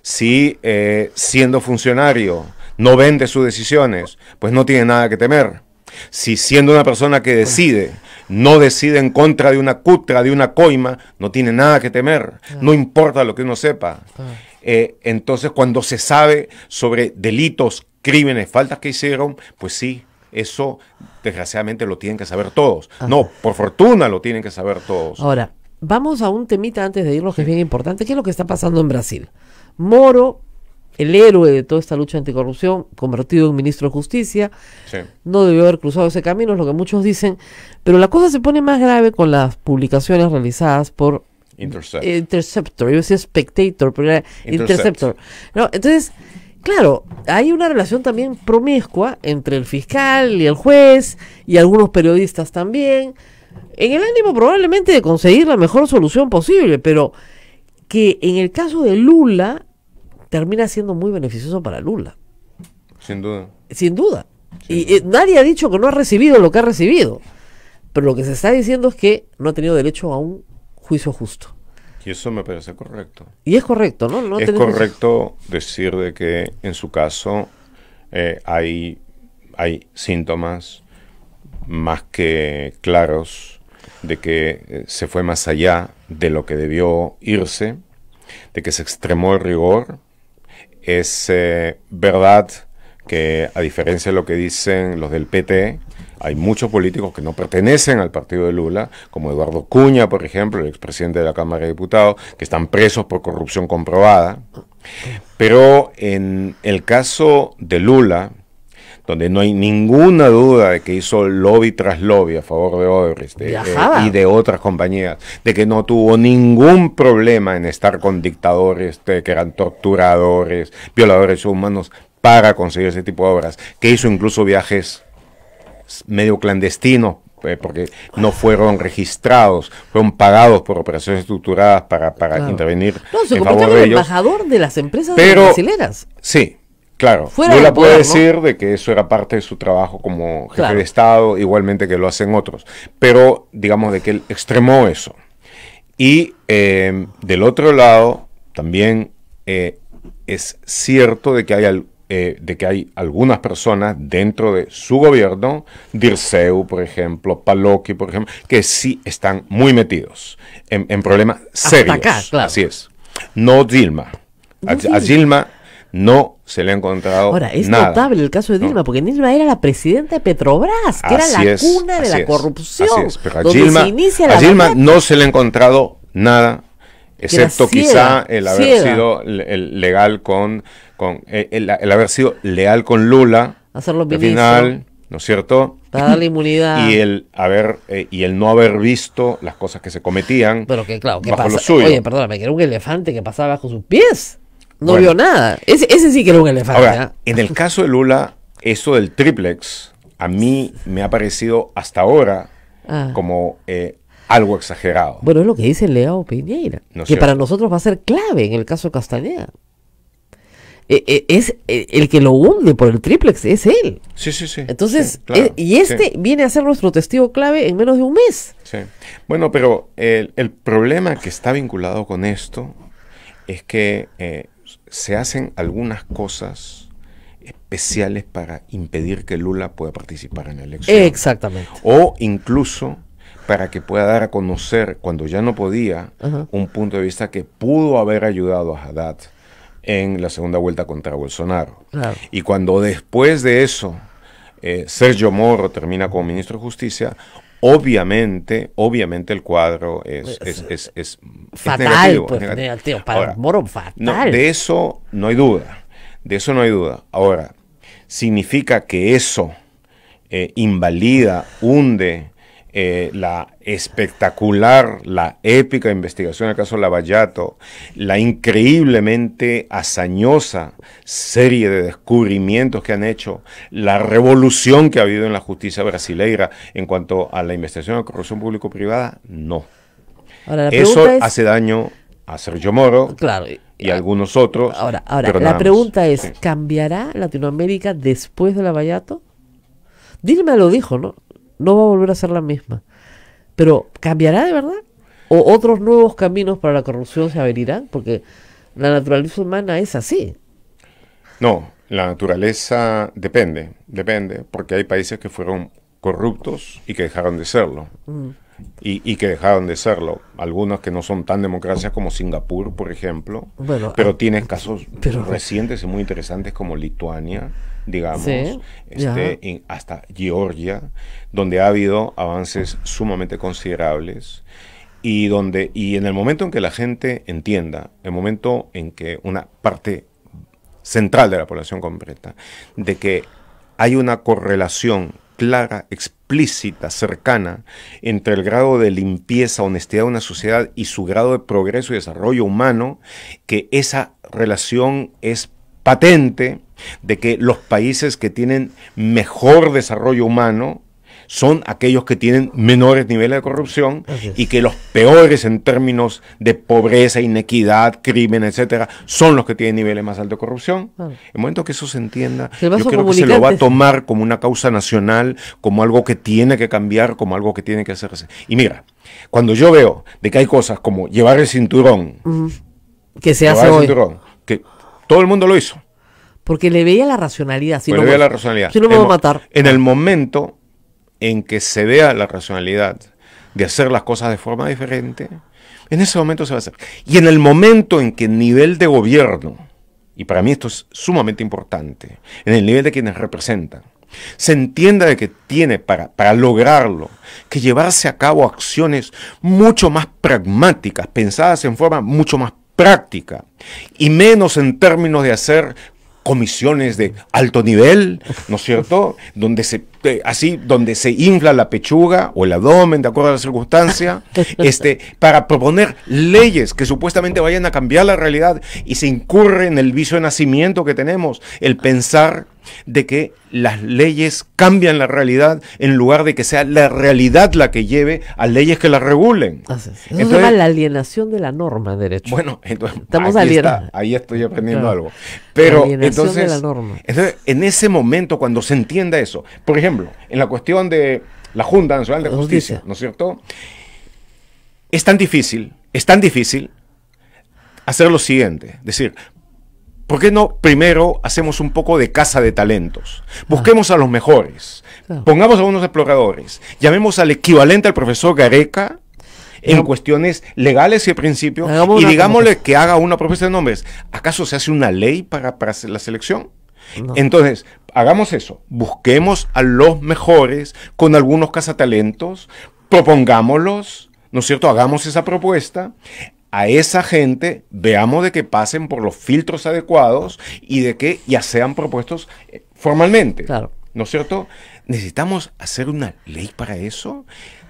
si eh, siendo funcionario no vende sus decisiones, pues no tiene nada que temer. Si siendo una persona que decide, no decide en contra de una cutra, de una coima, no tiene nada que temer, no importa lo que uno sepa. Eh, entonces, cuando se sabe sobre delitos, crímenes, faltas que hicieron, pues sí, eso desgraciadamente lo tienen que saber todos. No, por fortuna lo tienen que saber todos. Ahora, vamos a un temita antes de irnos que es bien importante, ¿Qué es lo que está pasando en Brasil. Moro el héroe de toda esta lucha anticorrupción, convertido en ministro de Justicia. No debió haber cruzado ese camino, es lo que muchos dicen. Pero la cosa se pone más grave con las publicaciones realizadas por Interceptor. Yo decía Spectator, pero era Interceptor. No, entonces, claro, hay una relación también promiscua entre el fiscal y el juez y algunos periodistas también, en el ánimo probablemente de conseguir la mejor solución posible, pero que en el caso de Lula termina siendo muy beneficioso para Lula. Sin duda. Sin duda. y eh, nadie ha dicho que no ha recibido lo que ha recibido. Pero lo que se está diciendo es que no ha tenido derecho a un juicio justo. Y eso me parece correcto. Y es correcto, ¿no? es correcto decir de que en su caso eh, hay, síntomas más que claros de que eh, se fue más allá de lo que debió irse, de que se extremó el rigor es eh, verdad que, a diferencia de lo que dicen los del PT, hay muchos políticos que no pertenecen al partido de Lula, como Eduardo Cuña, por ejemplo, el expresidente de la Cámara de Diputados, que están presos por corrupción comprobada. Pero en el caso de Lula, donde no hay ninguna duda de que hizo lobby tras lobby a favor de Odebrecht eh, y de otras compañías, de que no tuvo ningún problema en estar con dictadores que eran torturadores, violadores humanos para conseguir ese tipo de obras, que hizo incluso viajes medio clandestinos eh, porque no fueron registrados, fueron pagados por operaciones estructuradas para, para intervenir. No, se en favor embajador de las empresas Pero, Sí, Claro, Fuera la puede decir de que eso era parte de su trabajo como jefe de Estado, igualmente que lo hacen otros, pero digamos de que él extremó eso. Y eh, del otro lado, también eh, es cierto de que hay eh, de que hay algunas personas dentro de su gobierno, Dirceu, por ejemplo, Paloqui, por ejemplo, que sí están muy metidos en, problemas serios. Así es. No Dilma. a Dilma no se le ha encontrado Ahora, es notable el caso de Dilma, porque Dilma era la presidenta de Petrobras, que era la cuna de la corrupción. a donde no se le ha encontrado nada, excepto quizá el haber sido legal con, eh, el, haber sido leal con Lula. al final, ¿no es cierto? Para darle inmunidad. Y el haber eh, y el no haber visto las cosas que se cometían. Pero que claro, pasa? Oye, perdóname, que era un elefante que pasaba bajo sus pies. No vio nada. Ese, sí que era un elefante. Ahora, ¿ah? en el caso de Lula, eso del triplex, a mí me ha parecido hasta ahora ah. como eh, algo exagerado. Bueno, es lo que dice Leo Piñera. que para nosotros va a ser clave en el caso de Castañeda. Eh, eh, es el que lo hunde por el triplex es él. Sí, sí, sí. Entonces, y este viene a ser nuestro testigo clave en menos de un mes. Bueno, pero el, el problema que está vinculado con esto es que se hacen algunas cosas especiales para impedir que Lula pueda participar en la elección. Exactamente. O incluso para que pueda dar a conocer, cuando ya no podía, un punto de vista que pudo haber ayudado a Haddad en la segunda vuelta contra Bolsonaro. Y cuando después de eso eh, Sergio Moro termina como ministro de Justicia, Obviamente, obviamente el cuadro es, pues, es, fatal, pues, para Moro, fatal. de eso no hay duda, de eso no hay duda. Ahora, significa que eso eh, invalida, hunde eh, la espectacular, la épica investigación del caso Lavallato, la increíblemente hazañosa serie de descubrimientos que han hecho, la revolución que ha habido en la justicia brasileira en cuanto a la investigación de corrupción público-privada, no. Eso hace daño a Sergio Moro. Claro y algunos otros. Ahora, ahora la pregunta es, ¿cambiará Latinoamérica después de Lavallato? Dilma lo dijo, ¿no? no va a volver a ser la misma. Pero ¿cambiará de verdad? ¿O otros nuevos caminos para la corrupción se abrirán? Porque la naturaleza humana es así. No, la naturaleza depende, depende, porque hay países que fueron corruptos y que dejaron de serlo. Mm. Y, que dejaron de serlo. Algunos que no son tan democracias como Singapur, por ejemplo. pero ah, tienen casos recientes y muy interesantes como Lituania digamos, este, hasta Georgia, donde ha habido avances sumamente considerables y donde y en el momento en que la gente entienda, el momento en que una parte central de la población completa, de que hay una correlación clara, explícita, cercana entre el grado de limpieza, honestidad de una sociedad y su grado de progreso y desarrollo humano, que esa relación es patente de que los países que tienen mejor desarrollo humano son aquellos que tienen menores niveles de corrupción y que los peores en términos de pobreza, inequidad, crimen, etcétera, son los que tienen niveles más altos de corrupción. Ah. En el momento que eso se entienda, yo creo que se lo va a tomar como una causa nacional, como algo que tiene que cambiar, como algo que tiene que hacerse. Y mira, cuando yo veo de que hay cosas como llevar el cinturón, que se hace hoy. El cinturón, todo el mundo lo hizo. Porque le veía la racionalidad. Si no veía la racionalidad. Si no a matar. En el momento en que se vea la racionalidad de hacer las cosas de forma diferente, en ese momento se va a hacer. Y en el momento en que el nivel de gobierno, y para mí esto es sumamente importante, en el nivel de quienes representan, se entienda de que tiene para, para lograrlo que llevarse a cabo acciones mucho más pragmáticas, pensadas en forma mucho más práctica y menos en términos de hacer comisiones de alto nivel, ¿no es cierto? Donde se este, así, donde se infla la pechuga o el abdomen, de acuerdo a la circunstancia, <laughs> este, para proponer leyes que supuestamente vayan a cambiar la realidad y se incurre en el vicio de nacimiento que tenemos, el pensar de que las leyes cambian la realidad en lugar de que sea la realidad la que lleve a leyes que la regulen. es. la alienación de la norma, derecho. Bueno, entonces Estamos ahí, ahí estoy aprendiendo algo. Pero entonces, en ese momento cuando se entienda eso, por ejemplo, en la cuestión de la Junta Nacional de Justicia, ¿no es cierto? Es tan difícil, es tan difícil hacer lo siguiente, decir, ¿por qué no primero hacemos un poco de casa de talentos? Ah. Busquemos a los mejores, pongamos a unos exploradores, llamemos al equivalente al profesor Gareca en cuestiones legales y de principio, y digámosle que haga una propuesta de nombres. ¿Acaso se hace una ley para, para la selección? Entonces, hagamos eso, busquemos a los mejores con algunos cazatalentos, propongámoslos, ¿no es cierto? Hagamos esa propuesta. A esa gente veamos de que pasen por los filtros adecuados y de que ya sean propuestos eh, formalmente. Claro. ¿No es cierto? ¿Necesitamos hacer una ley para eso?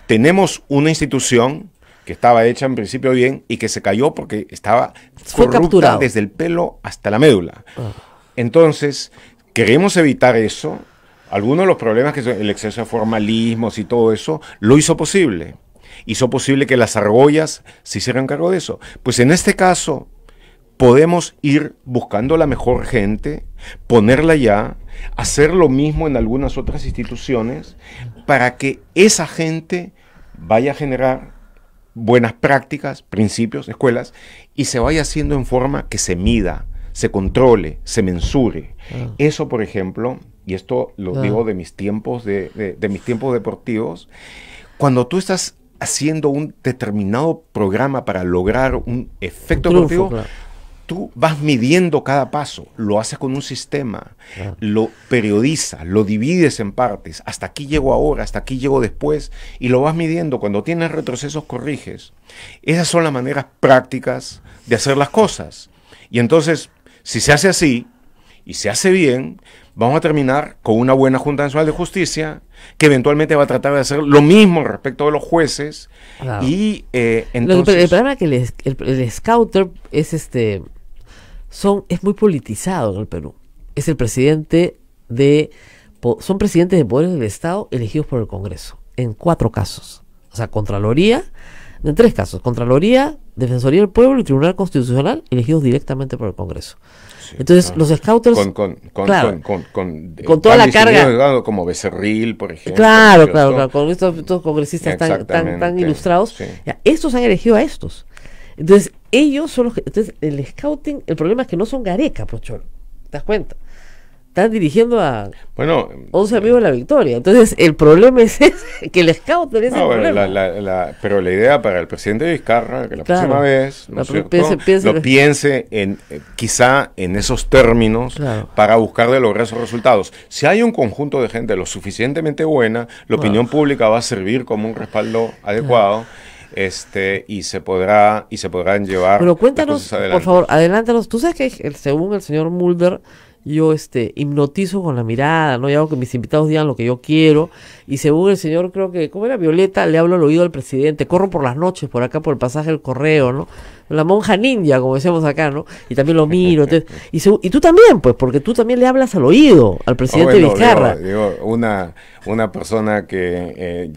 Tenemos una institución que estaba hecha en principio bien y que se cayó porque estaba corrupta desde el pelo hasta la médula. Ah. Entonces, queremos evitar eso. Algunos de los problemas que son el exceso de formalismos y todo eso, lo hizo posible. Hizo posible que las argollas se hicieran cargo de eso. Pues en este caso, podemos ir buscando la mejor gente, ponerla ya, hacer lo mismo en algunas otras instituciones, para que esa gente vaya a generar buenas prácticas, principios, escuelas, y se vaya haciendo en forma que se mida, se controle, se mensure. Ah. Eso, por ejemplo, y esto lo ah. digo de mis tiempos de, mis tiempos deportivos, cuando tú estás haciendo un determinado programa para lograr un efecto deportivo, tú vas midiendo cada paso, lo haces con un sistema, ah. lo periodizas, lo divides en partes, hasta aquí llego ahora, hasta aquí llego después, y lo vas midiendo, cuando tienes retrocesos corriges. Esas son las maneras prácticas de hacer las cosas. Y entonces si se hace así y se hace bien, vamos a terminar con una buena Junta Nacional de Justicia que eventualmente va a tratar de hacer lo mismo respecto de los jueces. Y eh, entonces... el, problema es que el, scouter es este... Son, es muy politizado en el Perú. Es el presidente de son presidentes de poderes del Estado elegidos por el Congreso, en cuatro casos. O sea, Contraloría, en tres casos, Contraloría, Defensoría del Pueblo y Tribunal Constitucional elegidos directamente por el Congreso. Entonces, los scouters. Con, eh, toda la carga. Como Becerril, por ejemplo. Claro, claro, claro, con estos, congresistas tan, ilustrados. estos han elegido a estos. Entonces, ellos son los que. Entonces, el scouting, el problema es que no son Gareca, Pochol. ¿Te das cuenta? están dirigiendo a bueno, 11 eh, amigos de la victoria. Entonces, el problema es <laughs> que el scout es pero la idea para el presidente Vizcarra, que la próxima vez piense, lo piense en eh, quizá en esos términos para buscar de lograr esos resultados. Si hay un conjunto de gente lo suficientemente buena, la opinión pública va a servir como un respaldo adecuado. este y se podrá y se podrán llevar. Pero cuéntanos, por favor, adelántanos. Tú sabes que según el señor Mulder, yo este hipnotizo con la mirada, ¿no? Y hago que mis invitados digan lo que yo quiero. Y según el señor, creo que, como era Violeta? Le hablo al oído al presidente, corro por las noches, por acá, por el pasaje del correo, ¿no? La monja ninja, como decíamos acá, ¿no? Y también lo miro. <laughs> y, y tú también, pues, porque tú también le hablas al oído, al presidente oh, de digo, una una persona que eh,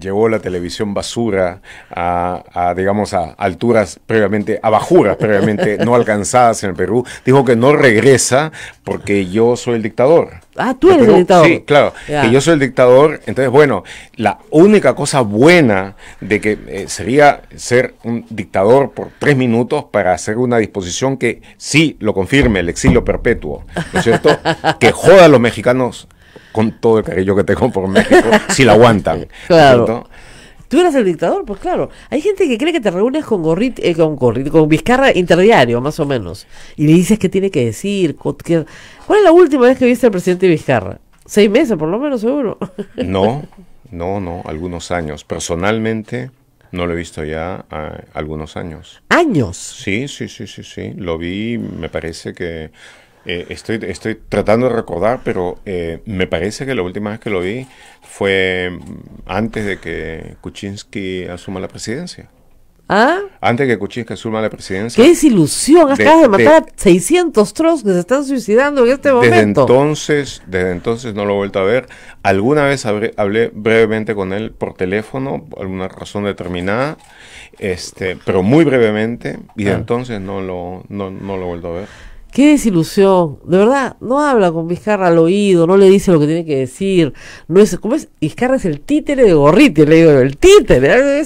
llevó la televisión basura a, digamos, a alturas previamente, a bajuras previamente no alcanzadas en el Perú, dijo que no regresa porque yo soy el dictador. Ah, tú eres el dictador. Sí, claro, que yo soy el dictador. Entonces, bueno, la única cosa buena de que eh, sería ser un dictador por tres minutos para hacer una disposición que sí lo confirme, el exilio perpetuo, ¿no es cierto? <laughs> que joda a los mexicanos con todo el cariño que tengo por México, si la aguantan. <laughs> Claro. Tú eras el dictador, pues claro. Hay gente que cree que te reúnes con eh, con, con Vizcarra interdiario, más o menos. Y le dices qué tiene que decir. ¿Cuál es la última vez que viste al presidente Vizcarra? Seis meses, por lo menos, seguro. <laughs> No, no, no, algunos años. Personalmente, no lo he visto ya ah, algunos años. ¿Años? Sí, sí, sí, sí, sí. Lo vi, me parece que eh, estoy, estoy tratando de recordar, pero eh, me parece que la última vez que lo vi fue antes de que Kuczynski asuma la presidencia. ¿Ah? Antes de que Kuczynski asuma la presidencia. ¡Qué desilusión! Acabas de, matar 600 trolls que se están suicidando en este momento. Desde entonces, desde entonces no lo he vuelto a ver. Alguna vez hablé brevemente con él por teléfono, por alguna razón determinada, este, pero muy brevemente, y desde ah. entonces no lo, no, no lo he vuelto a ver. Qué desilusión. De verdad, no habla con Vizcarra al oído, no le dice lo que tiene que decir. No es, ¿cómo es? Vizcarra es el títere de Gorriti, le digo, el títere.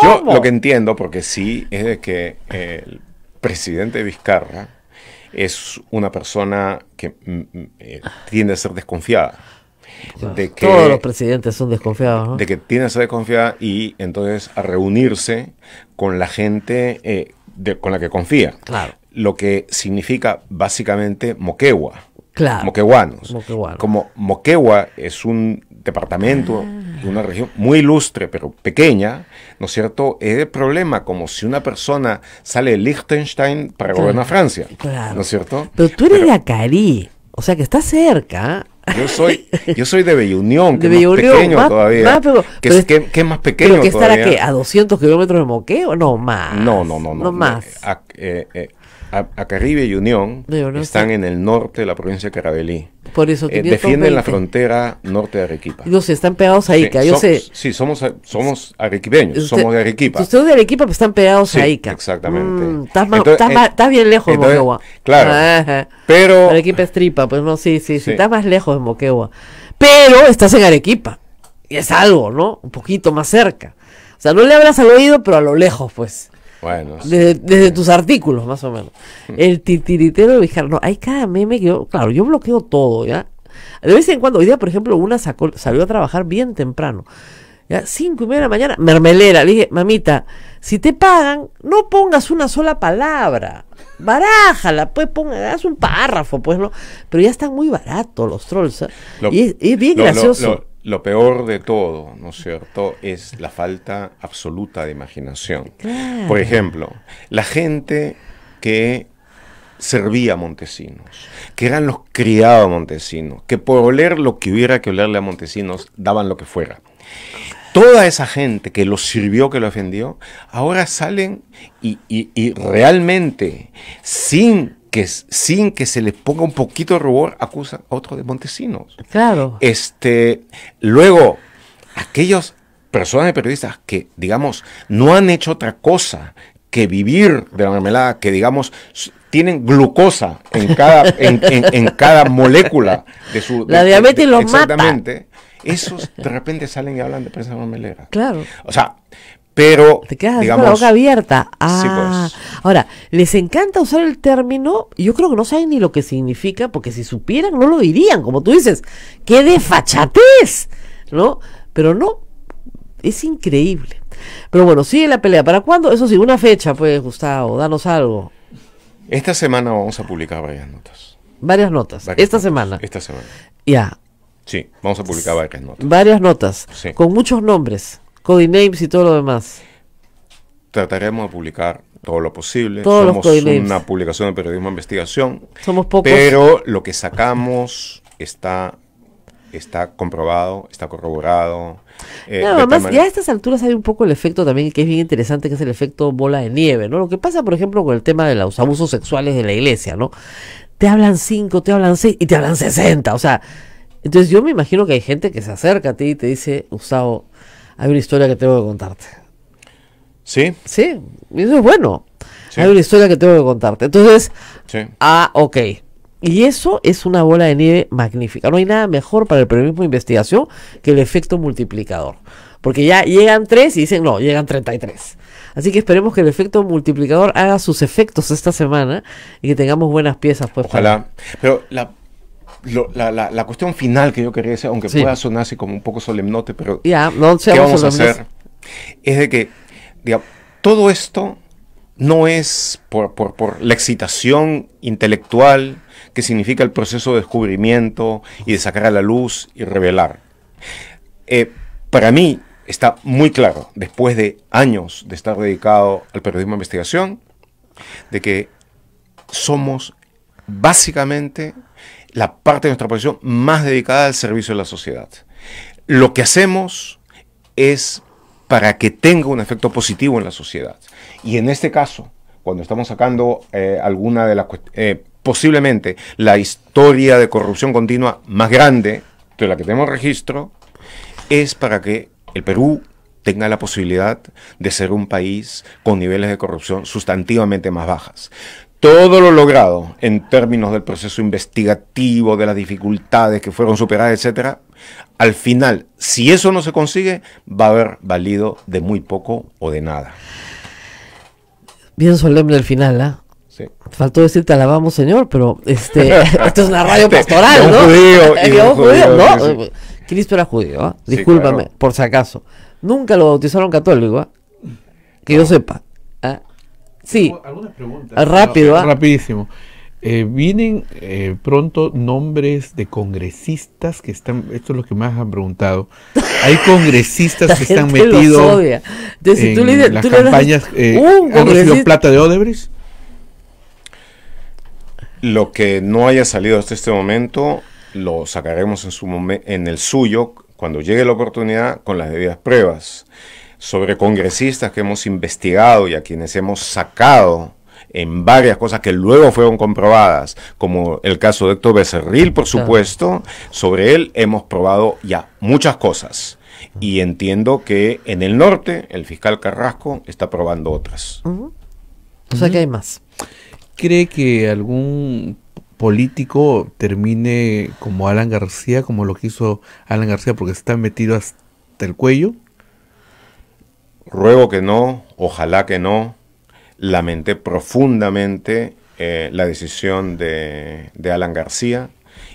Yo lo que entiendo, porque sí, es de que el presidente Vizcarra es una persona que mm, mm, eh, tiende a ser desconfiada. De Todos los presidentes son desconfiados. ¿no? De que tiende a ser desconfiada y entonces a reunirse con la gente eh, con la que confía. Claro lo que significa básicamente Moquegua. Claro. Moqueguanos. Como Moquegua es un departamento, ah. de una región muy ilustre, pero pequeña, ¿no es cierto? Es el problema, como si una persona sale de Liechtenstein para gobernar Francia. ¿No es cierto? Pero tú eres de Acari, o sea que está cerca. ¿ah? Yo soy, yo soy de Bellunión, que es más pequeño todavía. ¿Qué que, es más pequeño pero que estará ¿A 200 kilómetros de Moqueo? No, más. No, no, no. no, más. Eh, eh, a, Caribe y Unión están en el norte de la provincia de Carabelí. Por eso eh, defienden la frontera norte de Arequipa. No sé, están pegados a Ica, sí, somos, somos arequipeños, somos de Arequipa. Ustedes de Arequipa pues, están pegados a Ica. Exactamente. Mm, estás, eh, bien lejos de Moquegua. Claro. Pero. Arequipa es tripa, pues no, sí, sí, sí, estás más lejos de Moquegua. Pero estás en Arequipa. Y es algo, ¿no? Un poquito más cerca. O sea, no le habrás al oído, pero a lo lejos, pues. Desde, tus artículos, más o menos. El titiritero de No, hay cada meme que yo, claro, yo bloqueo todo, ¿ya? De vez en cuando, hoy día, por ejemplo, una sacó, salió a trabajar bien temprano. Ya, cinco y media de la mañana, mermelera. Le dije, mamita, si te pagan, no pongas una sola palabra. Barájala, pues ponga, haz un párrafo, pues no. Pero ya están muy baratos los trolls. ¿eh? y es, bien gracioso. Lo peor de todo, ¿no es cierto?, es la falta absoluta de imaginación. Por ejemplo, la gente que servía a Montesinos, que eran los criados a Montesinos, que por oler lo que hubiera que olerle a Montesinos, daban lo que fuera. Toda esa gente que lo sirvió, que lo ofendió, ahora salen y realmente sin sin que se les ponga un poquito de rubor acusan a otro de Montesinos. Claro. Este, luego, aquellos personas de periodistas que, digamos, no han hecho otra cosa que vivir de la mermelada, que digamos tienen glucosa en cada, <laughs> en, cada molécula de su... La diabetes y los exactamente, Exactamente. Esos de repente salen y hablan de prensa mermelera. Claro. O sea, pero te quedas con la boca abierta. Pues. Ah. ahora les encanta usar el término. Yo creo que no saben ni lo que significa, porque si supieran no lo dirían, como tú dices. Qué desfachatez, ¿no? Pero no, es increíble. Pero bueno, sigue la pelea. ¿Para cuándo? Eso sí, una fecha, pues, Gustavo, danos algo. Esta semana vamos a publicar varias notas. Varias notas. esta semana. Esta semana. Ya. Sí, vamos a publicar varias notas. Varias notas. Con muchos nombres. Names y todo lo demás. Trataremos de publicar todo lo posible. Somos una publicación de periodismo de investigación. Somos pocos. Pero lo que sacamos está, está comprobado, está corroborado. Eh, no, ya a estas alturas hay un poco el efecto también que es bien interesante, que es el efecto bola de nieve, ¿no? Lo que pasa, por ejemplo, con el tema de los abusos sexuales de la iglesia, ¿no? Te hablan cinco, te hablan seis y te hablan sesenta, o sea. Entonces yo me imagino que hay gente que se acerca a ti y te dice, Gustavo, hay una historia que tengo que contarte. ¿Sí? Sí, eso es bueno. Hay una historia que tengo que contarte. Entonces, ah, ok. Y eso es una bola de nieve magnífica. No hay nada mejor para el periodismo de investigación que el efecto multiplicador. Porque ya llegan tres y dicen, no, llegan 33. Así que esperemos que el efecto multiplicador haga sus efectos esta semana y que tengamos buenas piezas. Pues, Ojalá. Pero la, la, cuestión final que yo quería decir, aunque pueda sonar así como un poco solemnote, pero ¿qué vamos a hacer? Es de que todo esto no es por, la excitación intelectual que significa el proceso de descubrimiento y de sacar a la luz y revelar. Eh, para mí está muy claro, después de años de estar dedicado al periodismo de investigación, de que somos básicamente la parte de nuestra posición más dedicada al servicio de la sociedad. Lo que hacemos es para que tenga un efecto positivo en la sociedad. Y en este caso, cuando estamos sacando eh, alguna de las eh, posiblemente la historia de corrupción continua más grande de la que tenemos registro, es para que el Perú tenga la posibilidad de ser un país con niveles de corrupción sustantivamente más bajas todo lo logrado en términos del proceso investigativo, de las dificultades que fueron superadas, etcétera, al final, si eso no se consigue, va a haber valido de muy poco o de nada. Bien solemne el final, ¿ah? Sí. Faltó decirte alabamos, Señor, pero este, <laughs> esto es una radio este, pastoral, ¿no? Judío, <laughs> un judío, ¿no? Cristo era judío, ¿eh? discúlpame, por si acaso. Nunca lo bautizaron católico, ¿eh? que yo sepa. ¿ah? Sí. Ah, rápido. ¿ah? rapidísimo. Eh, vienen eh, pronto nombres de congresistas que están, esto es lo que más han preguntado. Hay <laughs> congresistas que están metidos en las campañas. Le eh, plata de Odebrecht? Lo que no haya salido hasta este momento lo sacaremos en, su momento en el suyo cuando llegue la oportunidad con las debidas pruebas sobre congresistas que hemos investigado y a quienes hemos sacado en varias cosas que luego fueron comprobadas, como el caso de Héctor Becerril, por supuesto, sobre él hemos probado ya muchas cosas. Y entiendo que en el norte el fiscal Carrasco está probando otras. O sea que hay más. ¿Cree que algún político termine como Alan García, como lo quiso hizo Alan García, porque está metido hasta el cuello? Ruego que no, ojalá que no. Lamenté profundamente eh, la decisión de, Alan García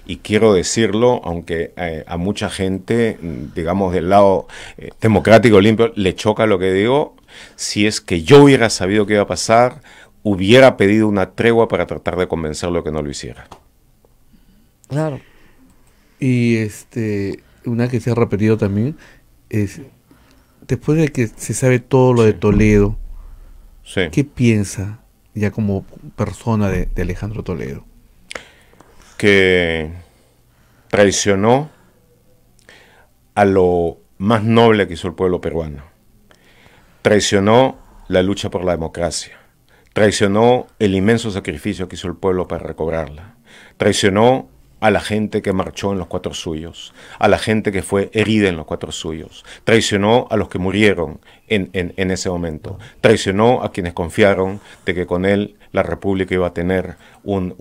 y quiero decirlo, aunque eh, a mucha gente, digamos del lado eh, democrático limpio, le choca lo que digo, si es que yo hubiera sabido qué iba a pasar, hubiera pedido una tregua para tratar de convencerlo que no lo hiciera. Claro. Y este, una que se ha repetido también es después de que se sabe todo lo de Toledo, ¿qué piensa ya como persona de, de Alejandro Toledo? Que traicionó a lo más noble que hizo el pueblo peruano. Traicionó la lucha por la democracia. Traicionó el inmenso sacrificio que hizo el pueblo para recobrarla. Traicionó a la gente que marchó en los cuatro suyos, a la gente que fue herida en los cuatro suyos, traicionó a los que murieron en, ese momento, traicionó a quienes confiaron de que con él la República iba a tener un,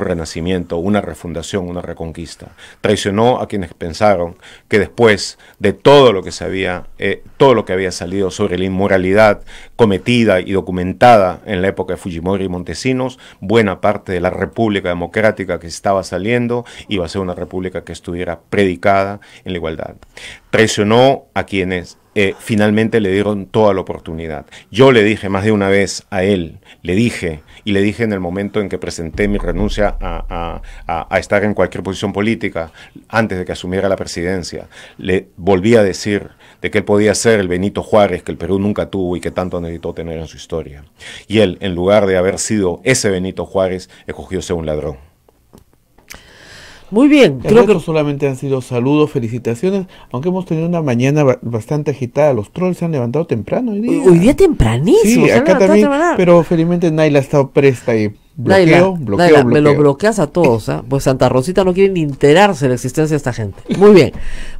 renacimiento, una refundación, una reconquista, traicionó a quienes pensaron que después de todo lo que se había, eh, todo lo que había salido sobre la inmoralidad cometida y documentada en la época de Fujimori y Montesinos, buena parte de la república democrática que estaba saliendo iba a ser una república que estuviera predicada en la igualdad. Presionó a quienes eh, finalmente le dieron toda la oportunidad. Yo le dije más de una vez a él, le dije, y le dije en el momento en que presenté mi renuncia a, a estar en cualquier posición política, antes de que asumiera la presidencia, le volví a decir, de que él podía ser el Benito Juárez que el Perú nunca tuvo y que tanto necesitó tener en su historia. Y él, en lugar de haber sido ese Benito Juárez, escogió ser un ladrón. Muy bien, creo que solamente han sido saludos, felicitaciones, aunque hemos tenido una mañana bastante agitada, los trolls se han levantado temprano hoy día. Hoy día tempranísimo, pero felizmente Naila ha estado presta y bloqueo, Naila, bloqueo, me lo bloqueas a todos, ¿ah? pues Santa Rosita no quiere ni enterarse de la existencia de esta gente. Muy bien,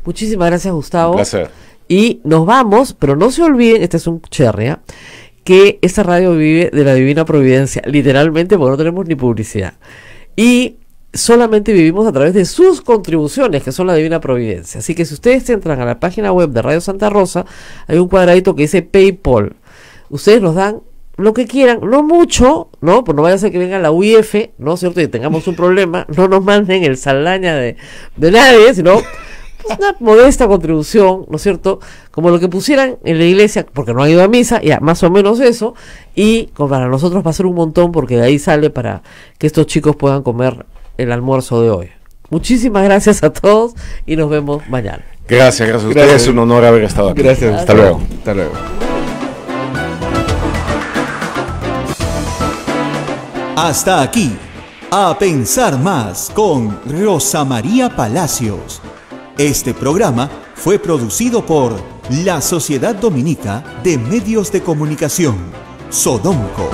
muchísimas gracias Gustavo. Un placer. Y nos vamos, pero no se olviden, este es un cherria, que esta radio vive de la divina providencia, literalmente, porque no tenemos ni publicidad. Y solamente vivimos a través de sus contribuciones, que son la Divina Providencia. Así que si ustedes entran a la página web de Radio Santa Rosa, hay un cuadradito que dice PayPal. Ustedes nos dan lo que quieran, no mucho, ¿no? Pues no vaya a ser que venga la UIF, ¿no? ¿Cierto? Y tengamos un problema, no nos manden el saldaña de, de nadie, sino... Pues, una modesta contribución, ¿no es cierto? Como lo que pusieran en la iglesia, porque no ha ido a misa, ya, más o menos eso, y para nosotros va a ser un montón, porque de ahí sale para que estos chicos puedan comer el almuerzo de hoy. Muchísimas gracias a todos y nos vemos mañana. Gracias, gracias a ustedes. Es un honor haber estado aquí. Gracias. Hasta luego. Hasta luego. Hasta aquí, a pensar más con Rosa María Palacios. Este programa fue producido por la Sociedad Dominica de Medios de Comunicación, Sodomco.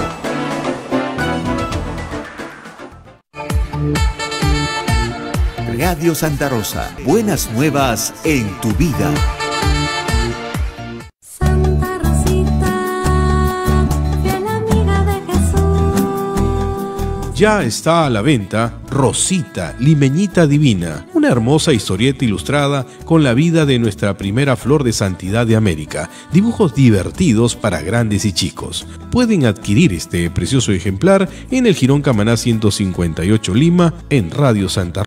Radio Santa Rosa, buenas nuevas en tu vida. ya está a la venta Rosita, Limeñita Divina, una hermosa historieta ilustrada con la vida de nuestra primera flor de santidad de América, dibujos divertidos para grandes y chicos. Pueden adquirir este precioso ejemplar en el Girón Camaná 158 Lima en Radio Santa